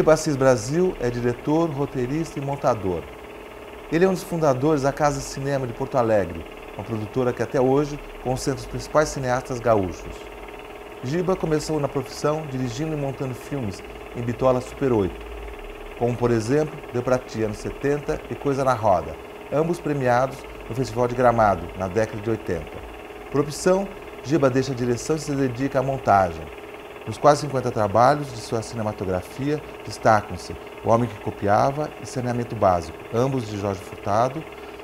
Ziba Assis Brasil é diretor, roteirista e montador. Ele é um dos fundadores da Casa de Cinema de Porto Alegre, uma produtora que até hoje concentra os principais cineastas gaúchos. Giba começou na profissão dirigindo e montando filmes em bitola Super 8, como por exemplo "Deu Deopratia nos 70 e Coisa na Roda, ambos premiados no Festival de Gramado, na década de 80. Por opção, Giba deixa a direção e se dedica à montagem nos quase 50 trabalhos de sua cinematografia destacam-se O Homem que Copiava e Saneamento Básico, ambos de Jorge Furtado,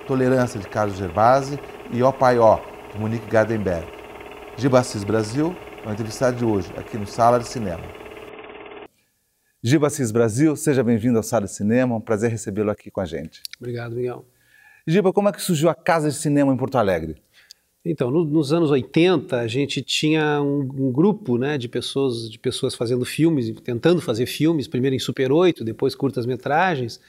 Tolerância de Carlos Gervasi e O Pai Ó, de Monique Gardenberg. Assis Brasil é o entrevistado de hoje, aqui no Sala de Cinema. Assis Brasil, seja bem-vindo ao Sala de Cinema, um prazer recebê-lo aqui com a gente. Obrigado, Miguel. Giba, como é que surgiu a Casa de Cinema em Porto Alegre? Então, no, nos anos 80, a gente tinha um, um, grupo né, de, pessoas, de pessoas fazendo filmes, tentando fazer filmes, primeiro em Super 8, depois curtas-metragens,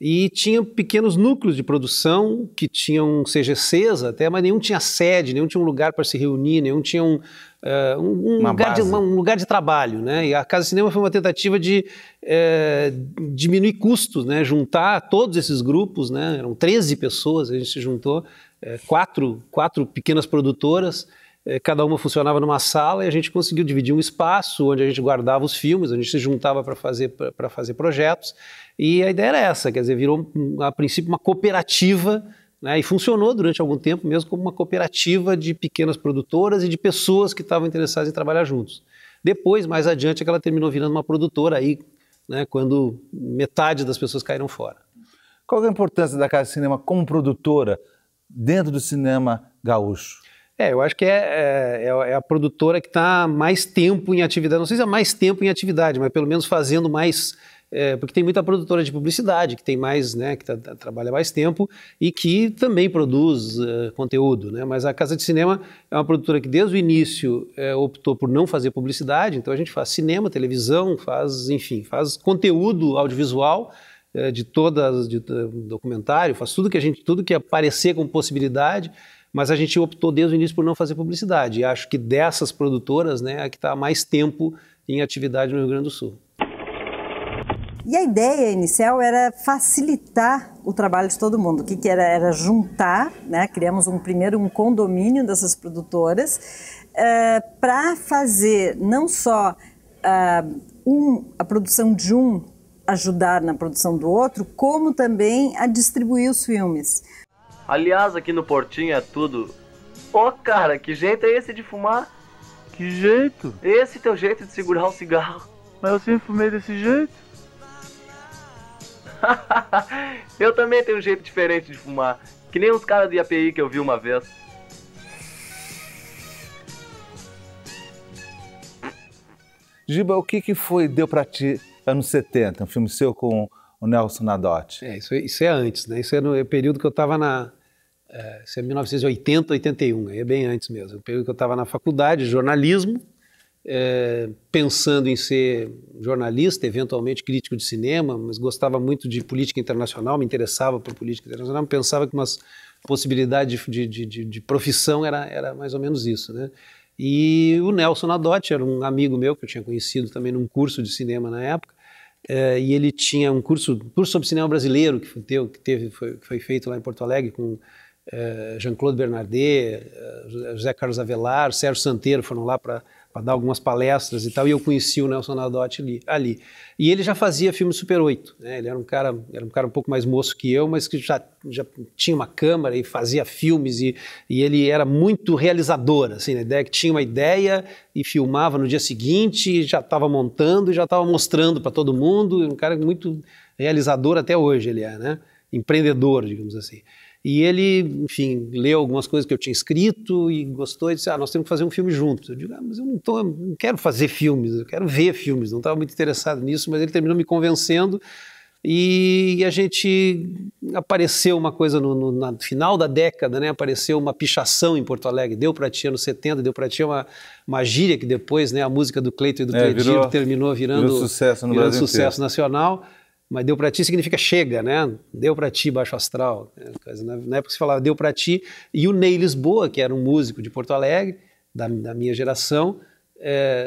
e tinha pequenos núcleos de produção que tinham CGCs até, mas nenhum tinha sede, nenhum tinha um lugar para se reunir, nenhum tinha um, uh, um, um lugar de, um lugar de trabalho. Né? E a Casa Cinema foi uma tentativa de é, diminuir custos, né? juntar todos esses grupos, né? eram 13 pessoas, a gente se juntou é, quatro, quatro pequenas produtoras, é, cada uma funcionava numa sala e a gente conseguiu dividir um espaço onde a gente guardava os filmes, onde a gente se juntava para fazer, fazer projetos. E a ideia era essa, quer dizer, virou a princípio uma cooperativa né, e funcionou durante algum tempo mesmo como uma cooperativa de pequenas produtoras e de pessoas que estavam interessadas em trabalhar juntos. Depois, mais adiante, é que ela terminou virando uma produtora aí, né, quando metade das pessoas caíram fora. Qual é a importância da Casa Cinema como produtora dentro do cinema gaúcho? É, eu acho que é, é, é, é a produtora que está mais tempo em atividade. Não sei se é mais tempo em atividade, mas pelo menos fazendo mais. É, porque tem muita produtora de publicidade que tem mais, né, que tá, tá trabalha mais tempo e que também produz uh, conteúdo, né? Mas a Casa de Cinema é uma produtora que desde o início é, optou por não fazer publicidade, então a gente faz cinema, televisão, faz, enfim, faz conteúdo audiovisual eh, de todas, de documentário, faz tudo que a gente, tudo que aparecer com possibilidade, mas a gente optou desde o início por não fazer publicidade. E acho que dessas produtoras, né, é a que está mais tempo em atividade no Rio Grande do Sul. E a ideia inicial era facilitar o trabalho de todo mundo. O que, que era? Era juntar, né? Criamos um primeiro um condomínio dessas produtoras uh, eh, para fazer não só uh, um, a produção de um ajudar na produção do outro, como também a distribuir os filmes. Aliás, aqui no Portinho é tudo. Ó, oh, cara, que jeito é esse de fumar? Que jeito? Esse teu jeito de segurar um cigarro. Mas eu sempre fumei desse jeito. eu também tenho um jeito diferente de fumar. Que nem os caras do IAPI que eu vi uma vez. Giba, o que, que foi deu para ti anos 70, um filme seu com o Nelson Nadotti. É, isso, é, isso é antes, né? Isso é no é período que eu estava na. É, isso é 1980, 81, é bem antes mesmo. É o período que eu estava na faculdade de jornalismo, é, pensando em ser jornalista, eventualmente crítico de cinema, mas gostava muito de política internacional, me interessava por política internacional, pensava que umas possibilidade de, de, de, de profissão era, era mais ou menos isso, né? E o Nelson Nadotti era um amigo meu que eu tinha conhecido também num curso de cinema na época. É, e ele tinha um curso, curso sobre cinema brasileiro que, foi, que teve, foi, foi feito lá em Porto Alegre com é, Jean-Claude Bernardet, eh, José Carlos Avelar, Sérgio Santeiro foram lá para para dar algumas palestras e tal, e eu conheci o Nelson Nadotti ali, ali. E ele já fazia filme Super 8, né? ele era um, cara, era um cara um pouco mais moço que eu, mas que já, já tinha uma câmera e fazia filmes, e, e ele era muito realizador, assim, na né? ideia que tinha uma ideia e filmava no dia seguinte, já estava montando e já estava mostrando para todo mundo, um cara muito realizador até hoje ele é, né? empreendedor, digamos assim. E ele, enfim, leu algumas coisas que eu tinha escrito e gostou e disse: Ah, nós temos que fazer um filme juntos. Eu digo: Ah, mas eu não, tô, não quero fazer filmes, eu quero ver filmes. Não estava muito interessado nisso, mas ele terminou me convencendo. E, a gente apareceu uma coisa no, no, final da década, né? Apareceu uma pichação em Porto Alegre. Deu para ti no 70, deu para ti uma, uma gíria que depois, né? A música do Cleiton e do é, terminou virando, virou sucesso, no virando Brasil sucesso inteiro. nacional mas deu para ti significa chega, né? Deu para ti, baixo astral. Né? né? Na época se falava deu para ti. E o Ney Lisboa, que era um músico de Porto Alegre, da, da minha geração,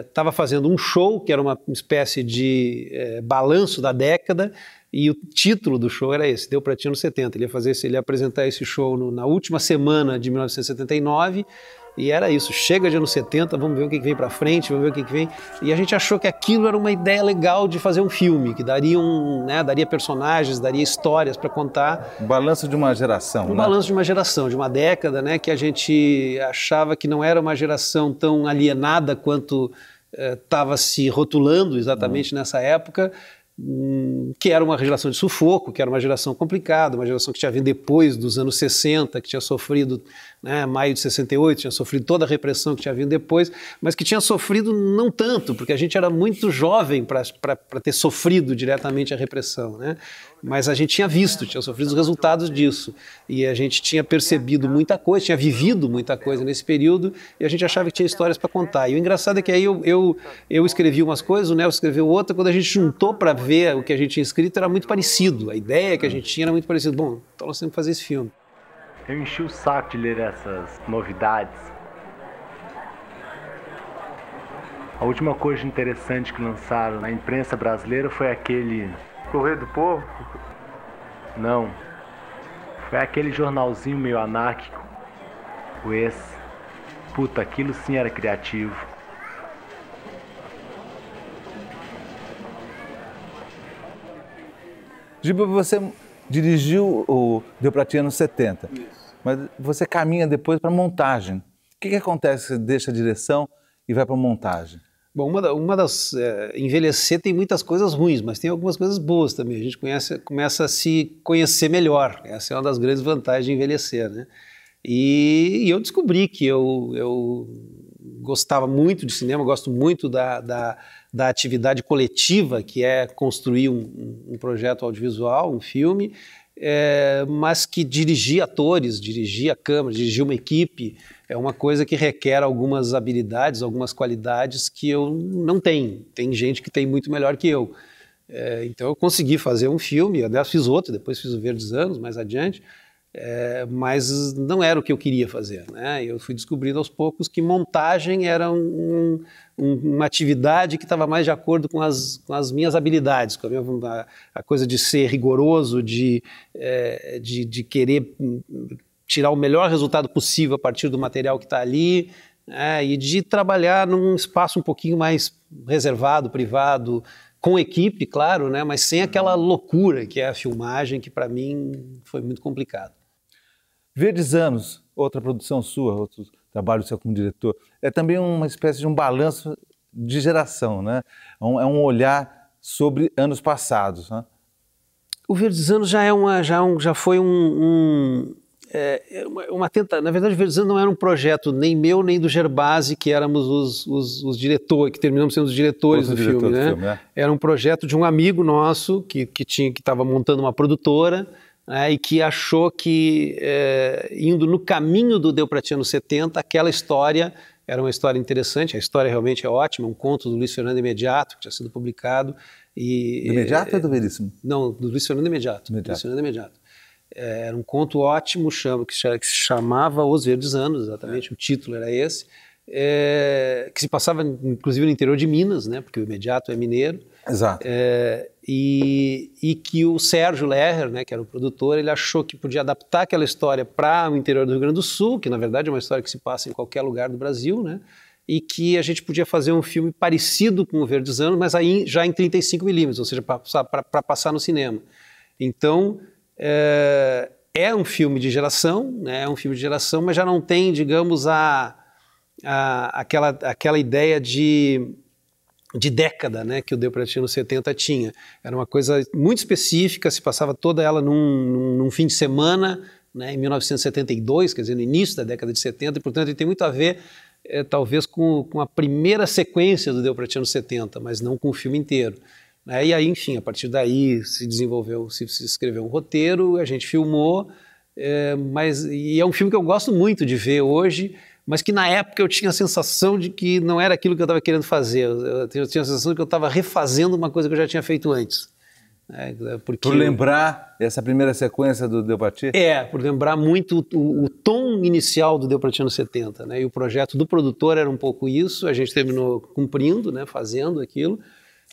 estava eh, é, fazendo um show, que era uma espécie de é, balanço da década, e o título do show era esse, Deu para Ti no 70. Ele ia, fazer, ele ia apresentar esse show no, na última semana de 1979, e era isso, chega de anos 70, vamos ver o que vem para frente, vamos ver o que vem. E a gente achou que aquilo era uma ideia legal de fazer um filme, que daria um, né, daria personagens, daria histórias para contar. Um balanço de uma geração, um né? balanço de uma geração, de uma década, né, que a gente achava que não era uma geração tão alienada quanto estava eh, se rotulando exatamente hum. nessa época hum, que era uma geração de sufoco, que era uma geração complicada, uma geração que tinha vindo depois dos anos 60, que tinha sofrido né, maio de 68, tinha sofrido toda a repressão que tinha vindo depois, mas que tinha sofrido não tanto, porque a gente era muito jovem para ter sofrido diretamente a repressão, né? mas a gente tinha visto, tinha sofrido os resultados disso, e a gente tinha percebido muita coisa, tinha vivido muita coisa nesse período, e a gente achava que tinha histórias para contar. E o engraçado é que aí eu, eu, eu escrevi umas coisas, o Nelson escreveu outra, quando a gente juntou para ver o que a gente tinha escrito, era muito parecido, a ideia que a gente tinha era muito parecida. Bom, então nós temos que fazer esse filme. Eu enchi o saco de ler essas novidades. A última coisa interessante que lançaram na imprensa brasileira foi aquele. Correio do Povo? Não. Foi aquele jornalzinho meio anárquico. O ex. Puta, aquilo sim era criativo. Giba, você dirigiu o Deu Pra Ti anos 70. Isso mas você caminha depois para montagem. O que, que acontece? Você deixa a direção e vai para montagem? Bom, uma, uma das. É, envelhecer tem muitas coisas ruins, mas tem algumas coisas boas também. A gente conhece, começa a se conhecer melhor. Essa é uma das grandes vantagens de envelhecer, né? E, e eu descobri que eu, eu gostava muito de cinema, gosto muito da, da, da atividade coletiva, que é construir um, um projeto audiovisual, um filme, é, mas que dirigir atores, dirigir a câmera, dirigir uma equipe é uma coisa que requer algumas habilidades, algumas qualidades que eu não tenho. Tem gente que tem muito melhor que eu. É, então eu consegui fazer um filme, eu fiz outro, depois fiz o Verdes Anos, mais adiante, é, mas não era o que eu queria fazer. Né? Eu fui descobrindo aos poucos que montagem era um, um, uma atividade que estava mais de acordo com as, com as, minhas habilidades, com a, minha, a coisa de ser rigoroso, de, é, de, de, querer tirar o melhor resultado possível a partir do material que está ali. Né? e de trabalhar num espaço um pouquinho mais reservado, privado, com equipe, claro, né, mas sem aquela loucura que é a filmagem, que para mim foi muito complicado. Verdes Anos, outra produção sua, outro trabalho seu como diretor, é também uma espécie de um balanço de geração, né? é um é olhar sobre anos passados. Né? O Verdes Anos já, é uma, já, é um, já foi um, um é, é, uma, uma tenta... Na verdade, o Verdes Anos não era um projeto nem meu nem do Gerbasi, que éramos os, os, os diretores, que terminamos sendo os diretores do diretor filme. Do filme né? Era um projeto de um amigo nosso que, que tinha que estava montando uma produtora né, e que achou que, é, indo no caminho do deu anos 70, aquela história era uma história interessante, a história realmente é ótima, um conto do Luiz Fernando Imediato, que tinha sido publicado. E, do Imediato é, ou do Veríssimo? Não, do Luiz Fernando Imediato. Imediato. Luiz Fernando Imediato. É, era um conto ótimo chama, que se chamava Os Verdes Anos, exatamente, é. o título era esse, é, que se passava inclusive no interior de Minas, né, porque o Imediato é mineiro, Exato. É, e, e, que o Sérgio Lerrer, né, que era o produtor, ele achou que podia adaptar aquela história para o interior do Rio Grande do Sul, que na verdade é uma história que se passa em qualquer lugar do Brasil, né? E que a gente podia fazer um filme parecido com o Anos mas aí já em 35 milímetros, ou seja, para passar no cinema. Então é, é, um filme de geração, né? É um filme de geração, mas já não tem, digamos, a, a aquela aquela ideia de de década né, que o Pratino 70 tinha. Era uma coisa muito específica, se passava toda ela num, num, num fim de semana, né, em 1972, quer dizer, no início da década de 70, e portanto ele tem muito a ver, é, talvez, com, com a primeira sequência do Pratino 70, mas não com o filme inteiro. Né? E aí, enfim, a partir daí se desenvolveu, se, se escreveu um roteiro, a gente filmou, é, mas, e é um filme que eu gosto muito de ver hoje, mas que na época eu tinha a sensação de que não era aquilo que eu estava querendo fazer. Eu, eu tinha a sensação de que eu estava refazendo uma coisa que eu já tinha feito antes. É, é porque... Por lembrar essa primeira sequência do Deopati? É, por lembrar muito o, o tom inicial do Deopati anos 70. Né? E o projeto do produtor era um pouco isso, a gente terminou cumprindo, né, fazendo aquilo.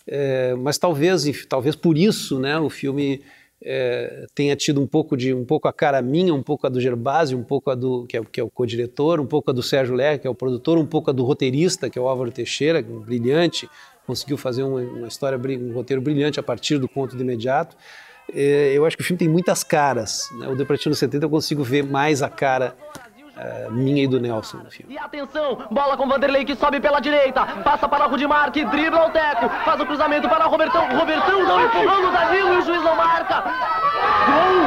É, mas talvez, talvez por isso né, o filme é, tenha tido um pouco de um pouco a cara minha, um pouco a do Gerbasi, um pouco a do que é, que é o co-diretor, um pouco a do Sérgio Lerner, que é o produtor, um pouco a do roteirista, que é o Álvaro Teixeira, um brilhante, conseguiu fazer uma, uma história, um roteiro brilhante a partir do conto de imediato. É, eu acho que o filme tem muitas caras. Né? O Deprativo 70 eu consigo ver mais a cara ah, minha e do Nelson no filme. E atenção, bola com Vanderlei que sobe pela direita, passa para Rudimar que dribla o Teco, faz o cruzamento para o Robertão, Robertão não empurrando o Danilo e o juiz não marca. Gol!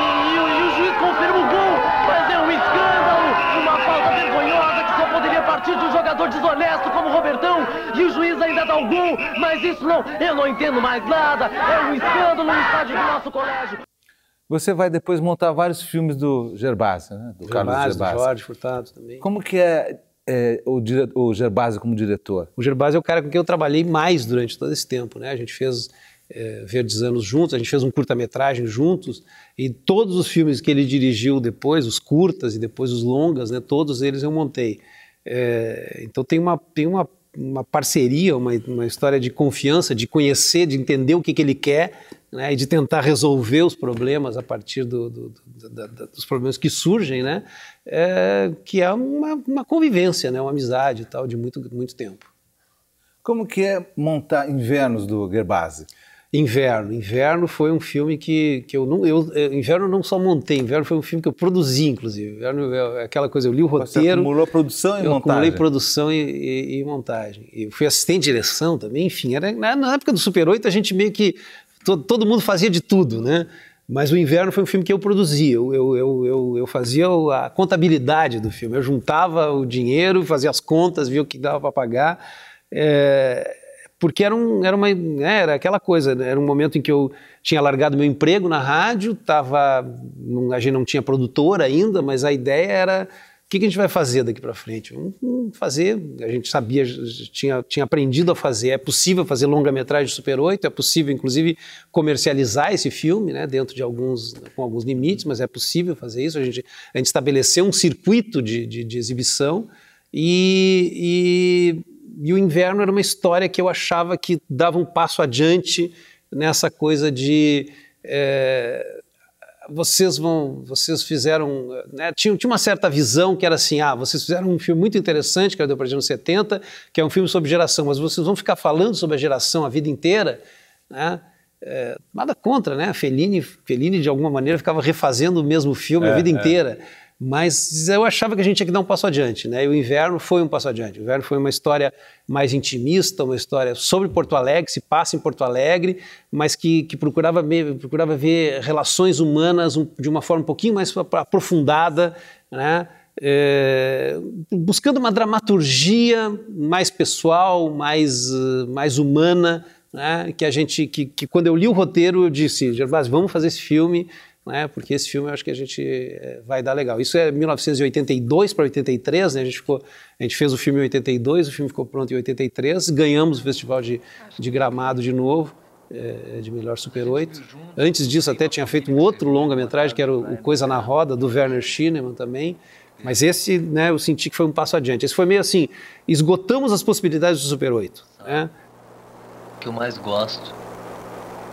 E, e, e o juiz confirma o gol, mas é um escândalo, uma falta vergonhosa que só poderia partir de um jogador desonesto como o Robertão e o juiz ainda dá o gol, mas isso não, eu não entendo mais nada, é um escândalo no estádio do nosso colégio. Você vai depois montar vários filmes do Gerbase, né? do Carlos Gervásio. Do Jorge Furtado também. Como que é, é o, dire... o como diretor? O Gerbase é o cara com quem eu trabalhei mais durante todo esse tempo. Né? A gente fez é, Verdes Anos juntos, a gente fez um curta-metragem juntos, e todos os filmes que ele dirigiu depois, os curtas e depois os longas, né? todos eles eu montei. É, então tem uma, tem uma uma parceria, uma, uma história de confiança, de conhecer, de entender o que, que ele quer, né, e de tentar resolver os problemas a partir do, do, do, dos problemas que surgem, né, é, que é uma, uma, convivência, né, uma amizade e tal, de muito, muito tempo. Como que é montar Invernos do Gerbasi? Inverno. Inverno foi um filme que, que eu não. Eu, Inverno não só montei, Inverno foi um filme que eu produzi, inclusive. Inverno é, é aquela coisa, eu li o roteiro. Você acumulou produção e eu montagem. acumulei produção e, e, e, montagem. Eu fui assistente de direção também, enfim. Era, na, na época do Super 8, a gente meio que todo, todo mundo fazia de tudo, né? Mas o Inverno foi um filme que eu produzia, eu, eu, eu, eu, fazia a contabilidade do filme, eu juntava o dinheiro, fazia as contas, via o que dava para pagar, é, porque era, um, era, uma, né, era aquela coisa, né? era um momento em que eu tinha largado meu emprego na rádio, tava, a gente não tinha produtor ainda, mas a ideia era o que, a gente vai fazer daqui para frente? Vamos fazer, a gente sabia, tinha, tinha aprendido a fazer, é possível fazer longa-metragem Super 8, é possível, inclusive, comercializar esse filme, né, dentro de alguns, com alguns limites, mas é possível fazer isso. A gente, a gente estabeleceu um circuito de, de, de exibição e, e, e o inverno era uma história que eu achava que dava um passo adiante nessa coisa de... É, vocês vão, vocês fizeram, né, tinha, tinha uma certa visão que era assim, ah, vocês fizeram um filme muito interessante, que para o Departamento 70, que é um filme sobre geração, mas vocês vão ficar falando sobre a geração a vida inteira, né? É, nada contra, né? Fellini, Fellini de alguma maneira ficava refazendo o mesmo filme é, a vida é. inteira. Mas eu achava que a gente tinha que dar um passo adiante, né? E o inverno foi um passo adiante. O inverno foi uma história mais intimista, uma história sobre Porto Alegre, se passa em Porto Alegre, mas que, que procurava, ver, procurava ver relações humanas de uma forma um pouquinho mais aprofundada, né? É, buscando uma dramaturgia mais pessoal, mais, mais humana, né? que a gente, que, que quando eu li o roteiro, eu disse, Gervásio, vamos fazer esse filme, né? Porque esse filme eu acho que a gente eh, vai dar legal. Isso é 1982 para 83, né? A gente ficou, a gente fez o filme em 82, o filme ficou pronto em 83, ganhamos o festival de, de Gramado de novo. É, de melhor Super 8. Antes disso, até tinha feito um outro longa-metragem, que era o Coisa na Roda, do Werner Schinemann também. Mas esse, né, eu senti que foi um passo adiante. Esse foi meio assim, esgotamos as possibilidades do Super 8. Né? O que eu mais gosto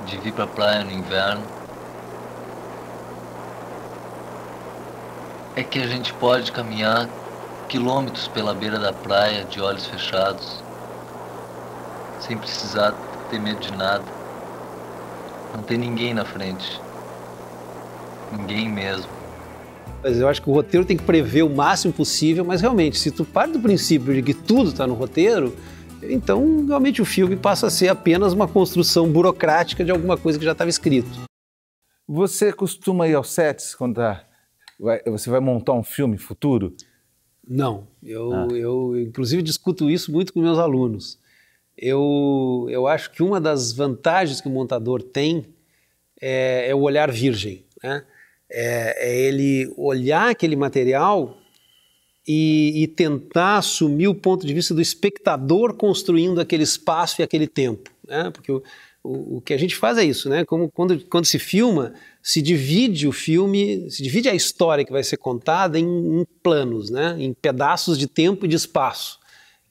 de vir para a praia no inverno é que a gente pode caminhar quilômetros pela beira da praia de olhos fechados, sem precisar ter medo de nada. Não tem ninguém na frente. Ninguém mesmo. Mas eu acho que o roteiro tem que prever o máximo possível, mas realmente, se tu parte do princípio de que tudo está no roteiro, então realmente o filme passa a ser apenas uma construção burocrática de alguma coisa que já estava escrito. Você costuma ir aos sets quando está Vai, você vai montar um filme futuro? Não, eu, ah. eu inclusive discuto isso muito com meus alunos. Eu, eu acho que uma das vantagens que o montador tem é, é o olhar virgem, né? É, é, ele olhar aquele material e, e tentar assumir o ponto de vista do espectador construindo aquele espaço e aquele tempo, né? Porque o, o, o que a gente faz é isso, né? Como quando, quando se filma, se divide o filme, se divide a história que vai ser contada em, em planos, né? em pedaços de tempo e de espaço,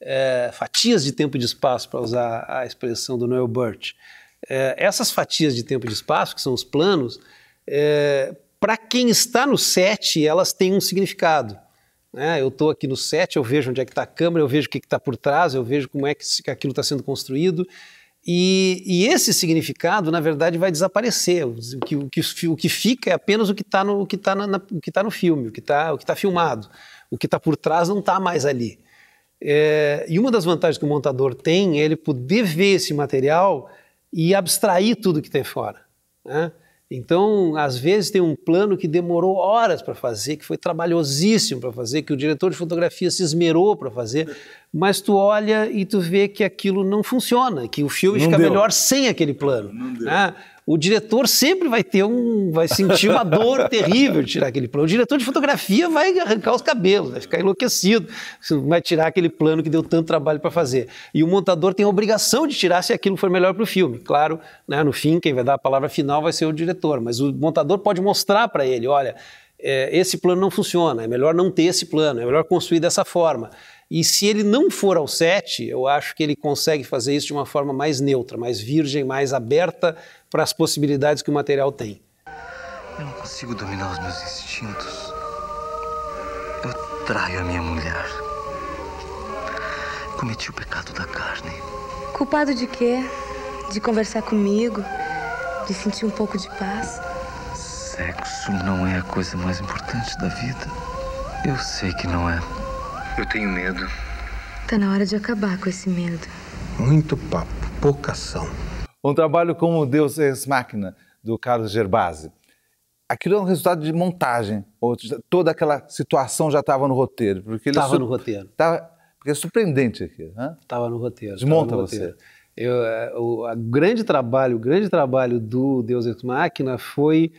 é, fatias de tempo e de espaço, para usar a expressão do Noel Burt. É, essas fatias de tempo e de espaço, que são os planos, é, para quem está no set, elas têm um significado. Né? Eu estou aqui no set, eu vejo onde é que está a câmera, eu vejo o que está por trás, eu vejo como é que aquilo está sendo construído. E, e, esse significado, na verdade, vai desaparecer. O que, o que, o que fica é apenas o que está no, que tá no o que tá no filme, o que está tá filmado. O que está por trás não está mais ali. É, e uma das vantagens que o montador tem é ele poder ver esse material e abstrair tudo que tem fora. Né? Então, às vezes, tem um plano que demorou horas para fazer, que foi trabalhosíssimo para fazer, que o diretor de fotografia se esmerou para fazer, mas tu olha e tu vê que aquilo não funciona, que o filme não fica deu. melhor sem aquele plano. Né? O diretor sempre vai ter um, vai sentir uma dor terrível de tirar aquele plano. O diretor de fotografia vai arrancar os cabelos, vai ficar enlouquecido, vai tirar aquele plano que deu tanto trabalho para fazer. E o montador tem a obrigação de tirar se aquilo for melhor para o filme. Claro, né, no fim quem vai dar a palavra final vai ser o diretor, mas o montador pode mostrar para ele, olha, é, esse plano não funciona, é melhor não ter esse plano, é melhor construir dessa forma. E se ele não for ao 7, eu acho que ele consegue fazer isso de uma forma mais neutra, mais virgem, mais aberta para as possibilidades que o material tem. Eu não consigo dominar os meus instintos. Eu traio a minha mulher. Cometi o pecado da carne. Culpado de quê? De conversar comigo? De sentir um pouco de paz? Sexo não é a coisa mais importante da vida. Eu sei que não é. Eu tenho medo. Tá na hora de acabar com esse medo. Muito papo, pouca ação. Um trabalho como Deus Ex Máquina, do Carlos Gerbasi. Aquilo é um resultado de montagem. Toda aquela situação já estava no roteiro. Estava no roteiro. Tava, tá, porque é surpreendente aqui. Estava no roteiro. Desmonta no você. Eu, é, o grande trabalho, o grande trabalho do Deus Ex Máquina foi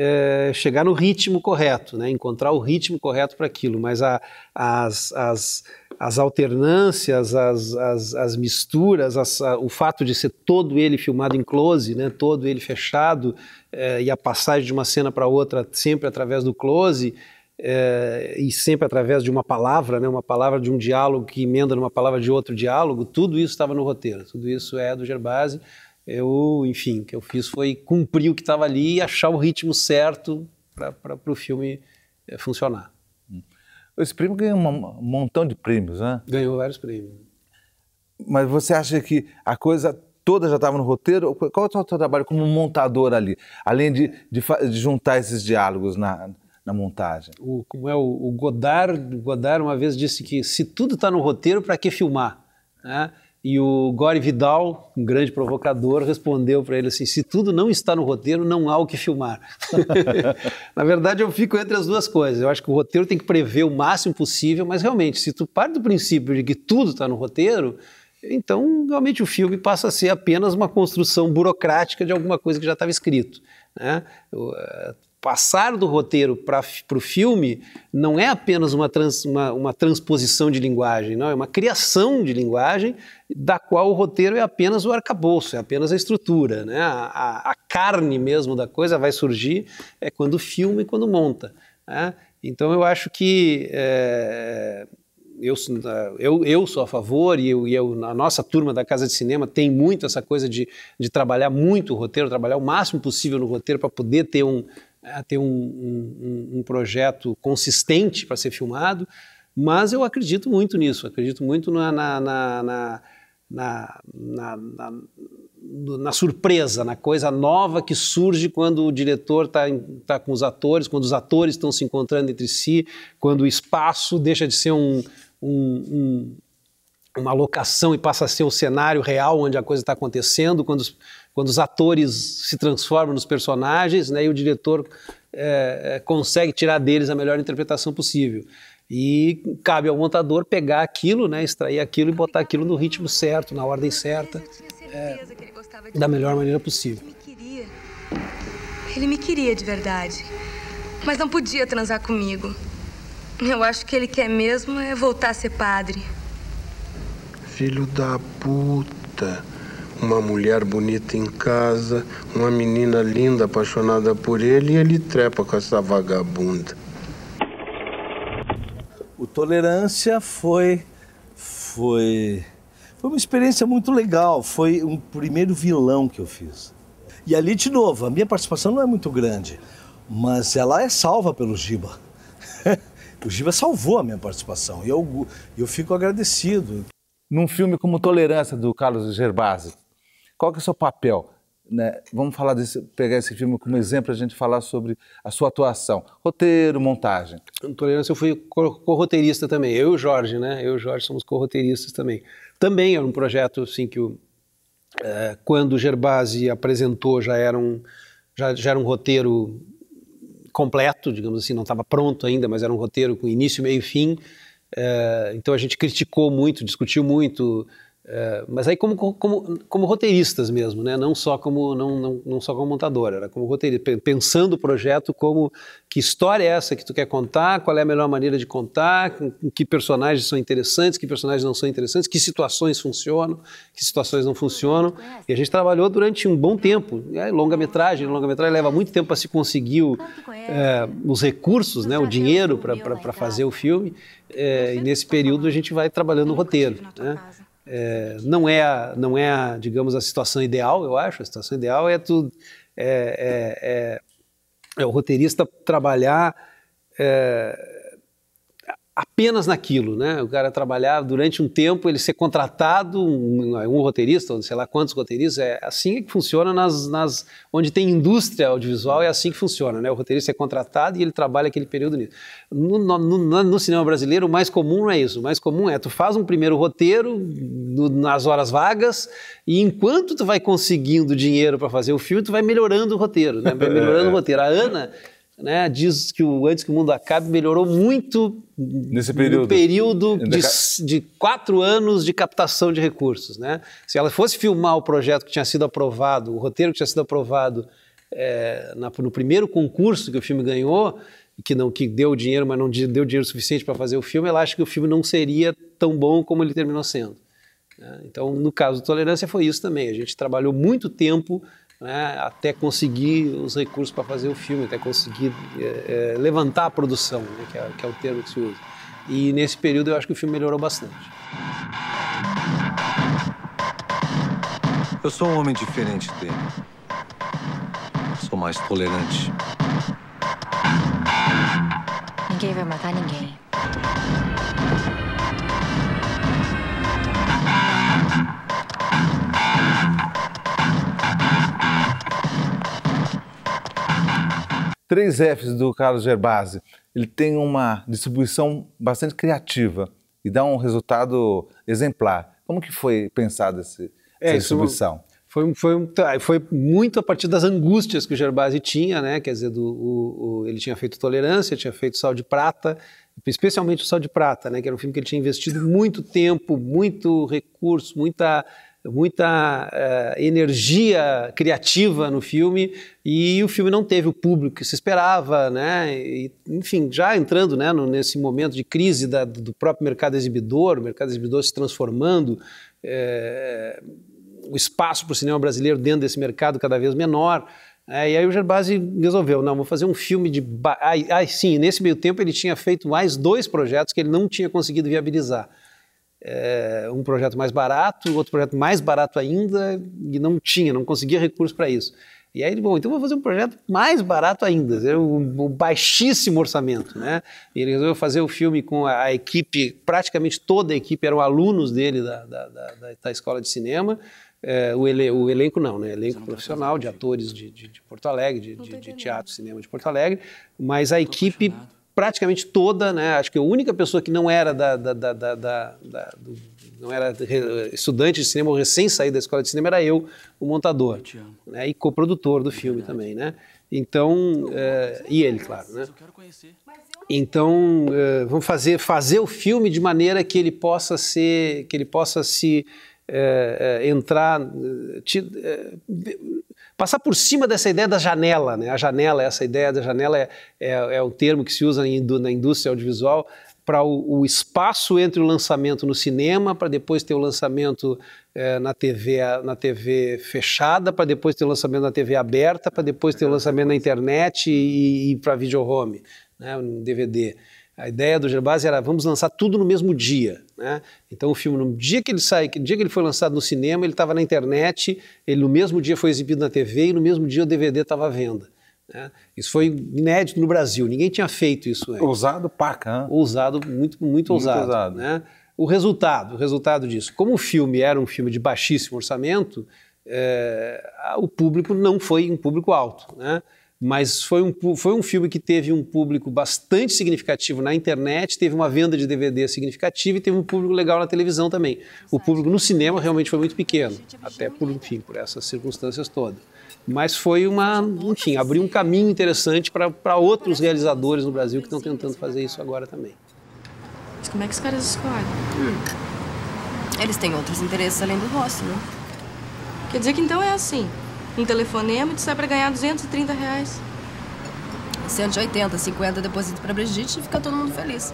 é, chegar no ritmo correto, né? encontrar o ritmo correto para aquilo, mas a, as, as, as alternâncias, as, as, as misturas, as, a, o fato de ser todo ele filmado em close, né? todo ele fechado, é, e a passagem de uma cena para outra sempre através do close, é, e sempre através de uma palavra, né? uma palavra de um diálogo que emenda numa palavra de outro diálogo, tudo isso estava no roteiro, tudo isso é do Gerbasi eu, enfim, o que eu fiz foi cumprir o que estava ali e achar o ritmo certo para o filme eh, funcionar. Hum. Esse prêmio ganhou um montão de prêmios, né? Ganhou vários prêmios. Mas você acha que a coisa toda já estava no roteiro? Qual é o seu trabalho como montador ali? Além de, de, de juntar esses diálogos na, na montagem. O, como é o, o Godard, Godard uma vez disse que se tudo está no roteiro, para que filmar? Né? E o Gore Vidal, um grande provocador, respondeu para ele assim: se tudo não está no roteiro, não há o que filmar. Na verdade, eu fico entre as duas coisas. Eu acho que o roteiro tem que prever o máximo possível, mas realmente, se tu parte do princípio de que tudo está no roteiro, então realmente o filme passa a ser apenas uma construção burocrática de alguma coisa que já estava escrito. Né? Eh, passar do roteiro para o filme não é apenas uma, trans, uma, uma, transposição de linguagem, não, é uma criação de linguagem da qual o roteiro é apenas o arcabouço, é apenas a estrutura. Né? A, a, a carne mesmo da coisa vai surgir é quando filma e quando monta. Né? Então eu acho que é, eu, eu, eu sou a favor e, eu, e eu, a nossa turma da Casa de Cinema tem muito essa coisa de, de trabalhar muito o roteiro, trabalhar o máximo possível no roteiro para poder ter um, a ter um, um, um projeto consistente para ser filmado, mas eu acredito muito nisso, acredito muito na, na, na, na na surpresa, na coisa nova que surge quando o diretor está tá com os atores, quando os atores estão se encontrando entre si, quando o espaço deixa de ser um, um, um, uma locação e passa a ser o cenário real onde a coisa está acontecendo, quando os, quando os atores se transformam nos personagens né, e o diretor é, é, consegue tirar deles a melhor interpretação possível. E cabe ao montador pegar aquilo, né, extrair aquilo e botar aquilo no ritmo certo, na ordem certa, é, da melhor maneira possível. Ele me queria de verdade, mas não podia transar comigo. Eu acho que ele quer mesmo é voltar a ser padre. Filho da puta uma mulher bonita em casa, uma menina linda apaixonada por ele e ele trepa com essa vagabunda. O Tolerância foi foi foi uma experiência muito legal, foi um primeiro vilão que eu fiz. E ali de novo, a minha participação não é muito grande, mas ela é salva pelo Giba. o Giba salvou a minha participação e eu, eu fico agradecido. Num filme como Tolerância, do Carlos Gervasi, qual que é o seu papel? Né? Vamos falar desse, pegar esse filme como exemplo, a gente falar sobre a sua atuação. Roteiro, montagem. Tolerância, eu fui corroteirista também. Eu e o Jorge, né? Eu e o Jorge somos corroteiristas também. Também era um projeto assim que o, é, quando o Gerbasi apresentou já era um já, já era um roteiro completo, digamos assim, não estava pronto ainda, mas era um roteiro com início, meio e fim. É, então a gente criticou muito, discutiu muito, é, mas aí como, como, como roteiristas mesmo, né? não, só como, não, não, não só como montador, era como roteirista, pensando o projeto como que história é essa que tu quer contar, qual é a melhor maneira de contar, que personagens são interessantes, que personagens não são interessantes, que situações funcionam, que situações não funcionam. E a gente trabalhou durante um bom tempo, é, longa-metragem, longa-metragem leva muito tempo para se conseguir o, é, os recursos, né? o dinheiro para fazer o filme, é, e nesse período né? a gente vai trabalhando o roteiro. Né? É, não é, a, não é a, digamos, a situação ideal, eu acho. A situação ideal é é, é, é, é o roteirista trabalhar é, apenas naquilo, né? O cara trabalhar durante um tempo, ele ser contratado, um, um roteirista, ou sei lá quantos roteiristas, é assim que funciona nas, nas onde tem indústria audiovisual, é assim que funciona, né? O roteirista é contratado e ele trabalha aquele período nisso. No, no, no, no cinema brasileiro, o mais comum não é isso, o mais comum é tu faz um primeiro roteiro no, nas horas vagas e enquanto tu vai conseguindo dinheiro para fazer o filme, tu vai melhorando o roteiro, né? Vai melhorando o é. roteiro. A Ana né, diz que o Antes que o Mundo Acabe melhorou muito nesse período, no período de, de, quatro anos de captação de recursos. Né? Se ela fosse filmar o projeto que tinha sido aprovado, o roteiro que tinha sido aprovado é, na, no primeiro concurso que o filme ganhou, que não que deu dinheiro, mas não deu dinheiro suficiente para fazer o filme, ela acha que o filme não seria tão bom como ele terminou sendo. Né? Então, no caso do Tolerância, foi isso também. A gente trabalhou muito tempo né, até conseguir os recursos para fazer o filme, até conseguir é, é, levantar a produção, né, que, é, que, é, o termo que se usa. E nesse período eu acho que o filme melhorou bastante. Eu sou um homem diferente dele. Sou mais tolerante. Ninguém vai matar ninguém. três Fs do Carlos Gerbasi, ele tem uma distribuição bastante criativa e dá um resultado exemplar. Como que foi pensada é, essa, é, distribuição? Foi, foi, tá, foi, muito a partir das angústias que o Gerbasi tinha, né? Quer dizer, do, o, o, ele tinha feito Tolerância, tinha feito Sal de Prata, especialmente o Sal de Prata, né? Que era um filme que ele tinha investido muito tempo, muito recurso, muita muita uh, energia criativa no filme e o filme não teve o público que se esperava, né? E, enfim, já entrando né, no, nesse momento de crise da, do próprio mercado exibidor, o mercado exibidor se transformando, é, o espaço para o cinema brasileiro dentro desse mercado cada vez menor. É, e aí o Gerbasi resolveu, não, vou fazer um filme de... Ah, sim, nesse meio tempo ele tinha feito mais dois projetos que ele não tinha conseguido viabilizar é, um projeto mais barato, outro projeto mais barato ainda, e não tinha, não conseguia recursos para isso. E aí, bom, então vou fazer um projeto mais barato ainda, o um, um baixíssimo orçamento, né? E ele resolveu fazer o filme com a, a, equipe, praticamente toda a equipe eram alunos dele da, da, da, da escola de cinema, é, o, ele, o, elenco não, né? Elenco não tá profissional de atores de, de, de Porto Alegre, de, de, teatro, cinema de Porto Alegre, mas a equipe praticamente toda, né? acho que a única pessoa que não era da, da, da, da do, não era estudante de cinema ou recém saído da escola de cinema era eu, o montador, né? e coprodutor do é filme verdade. também, né? Então, é, e ele, claro, né? Então, é, vamos fazer fazer o filme de maneira que ele possa ser, que ele possa se eh, entrar, te, passar por cima dessa ideia da janela, né? A janela, é essa ideia da janela é, é, é o termo que se usa na indústria audiovisual para o, o, espaço entre o lançamento no cinema, para depois ter o lançamento é, na, TV, na TV fechada, para depois ter o lançamento na TV aberta, para depois ter o lançamento na internet e, e para videohome, né, no DVD. A ideia do Gervásio era vamos lançar tudo no mesmo dia, né? Então o filme no dia que ele sai, no dia que ele foi lançado no cinema, ele estava na internet, ele no mesmo dia foi exibido na TV e no mesmo dia o DVD estava à venda. Né? Isso foi inédito no Brasil, ninguém tinha feito isso antes. Ousado, paca. Hein? Ousado, muito, muito, muito ousado. ousado. Né? O resultado, o resultado disso, como o filme era um filme de baixíssimo orçamento, é, o público não foi um público alto, né? mas foi um, foi um filme que teve um público bastante significativo na internet, teve uma venda de DVD significativa e teve um público legal na televisão também. O público no cinema realmente foi muito pequeno, é até por, enfim, por essas circunstâncias todas. Mas foi uma, enfim, abriu um caminho interessante para outros realizadores no Brasil que estão tentando fazer isso agora também. Mas como é que os caras escolhem? Hum. Eles têm outros interesses além do nosso, né? Quer dizer que então é assim em telefonema e tu sai pra ganhar 230 reais. 180, 50 deposito pra Brigitte e fica todo mundo feliz.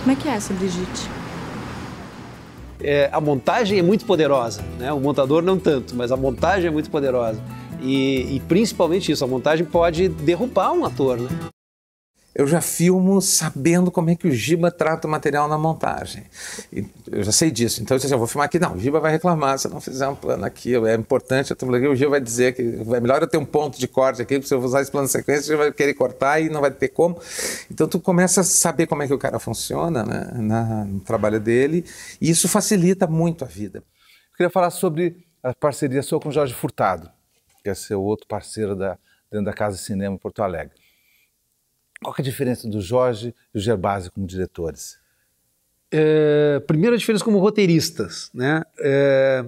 Como é que é essa Brigitte? É, a montagem é muito poderosa, né? O montador não tanto, mas a montagem é muito poderosa. E, e principalmente isso, a montagem pode derrubar um ator, né? eu já filmo sabendo como é que o Giba trata o material na montagem. E eu já sei disso. Então eu disse assim, eu vou filmar aqui. Não, o Giba vai reclamar se eu não fizer um plano aqui. É importante, eu aqui. O Giba vai dizer que é melhor eu ter um ponto de corte aqui, porque se eu usar esse plano de sequência, ele vai querer cortar e não vai ter como. Então tu começa a saber como é que o cara funciona né, na, no trabalho dele. E isso facilita muito a vida. Eu queria falar sobre a parceria sua com o Jorge Furtado, que é seu outro parceiro da, dentro da Casa de Cinema Porto Alegre. Qual é a diferença do Jorge e do Gerbasi como diretores? É, primeiro, a diferença como roteiristas. Né? É,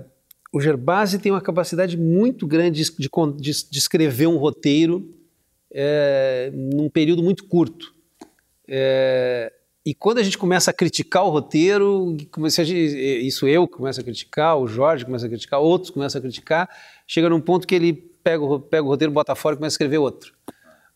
o Gerbasi tem uma capacidade muito grande de, de, de escrever um roteiro é, num período muito curto. É, e quando a gente começa a criticar o roteiro, gente, é, isso eu começo a criticar, o Jorge começa a criticar, outros começam a criticar, chega num ponto que ele pega, pega o roteiro, bota fora e começa a escrever outro.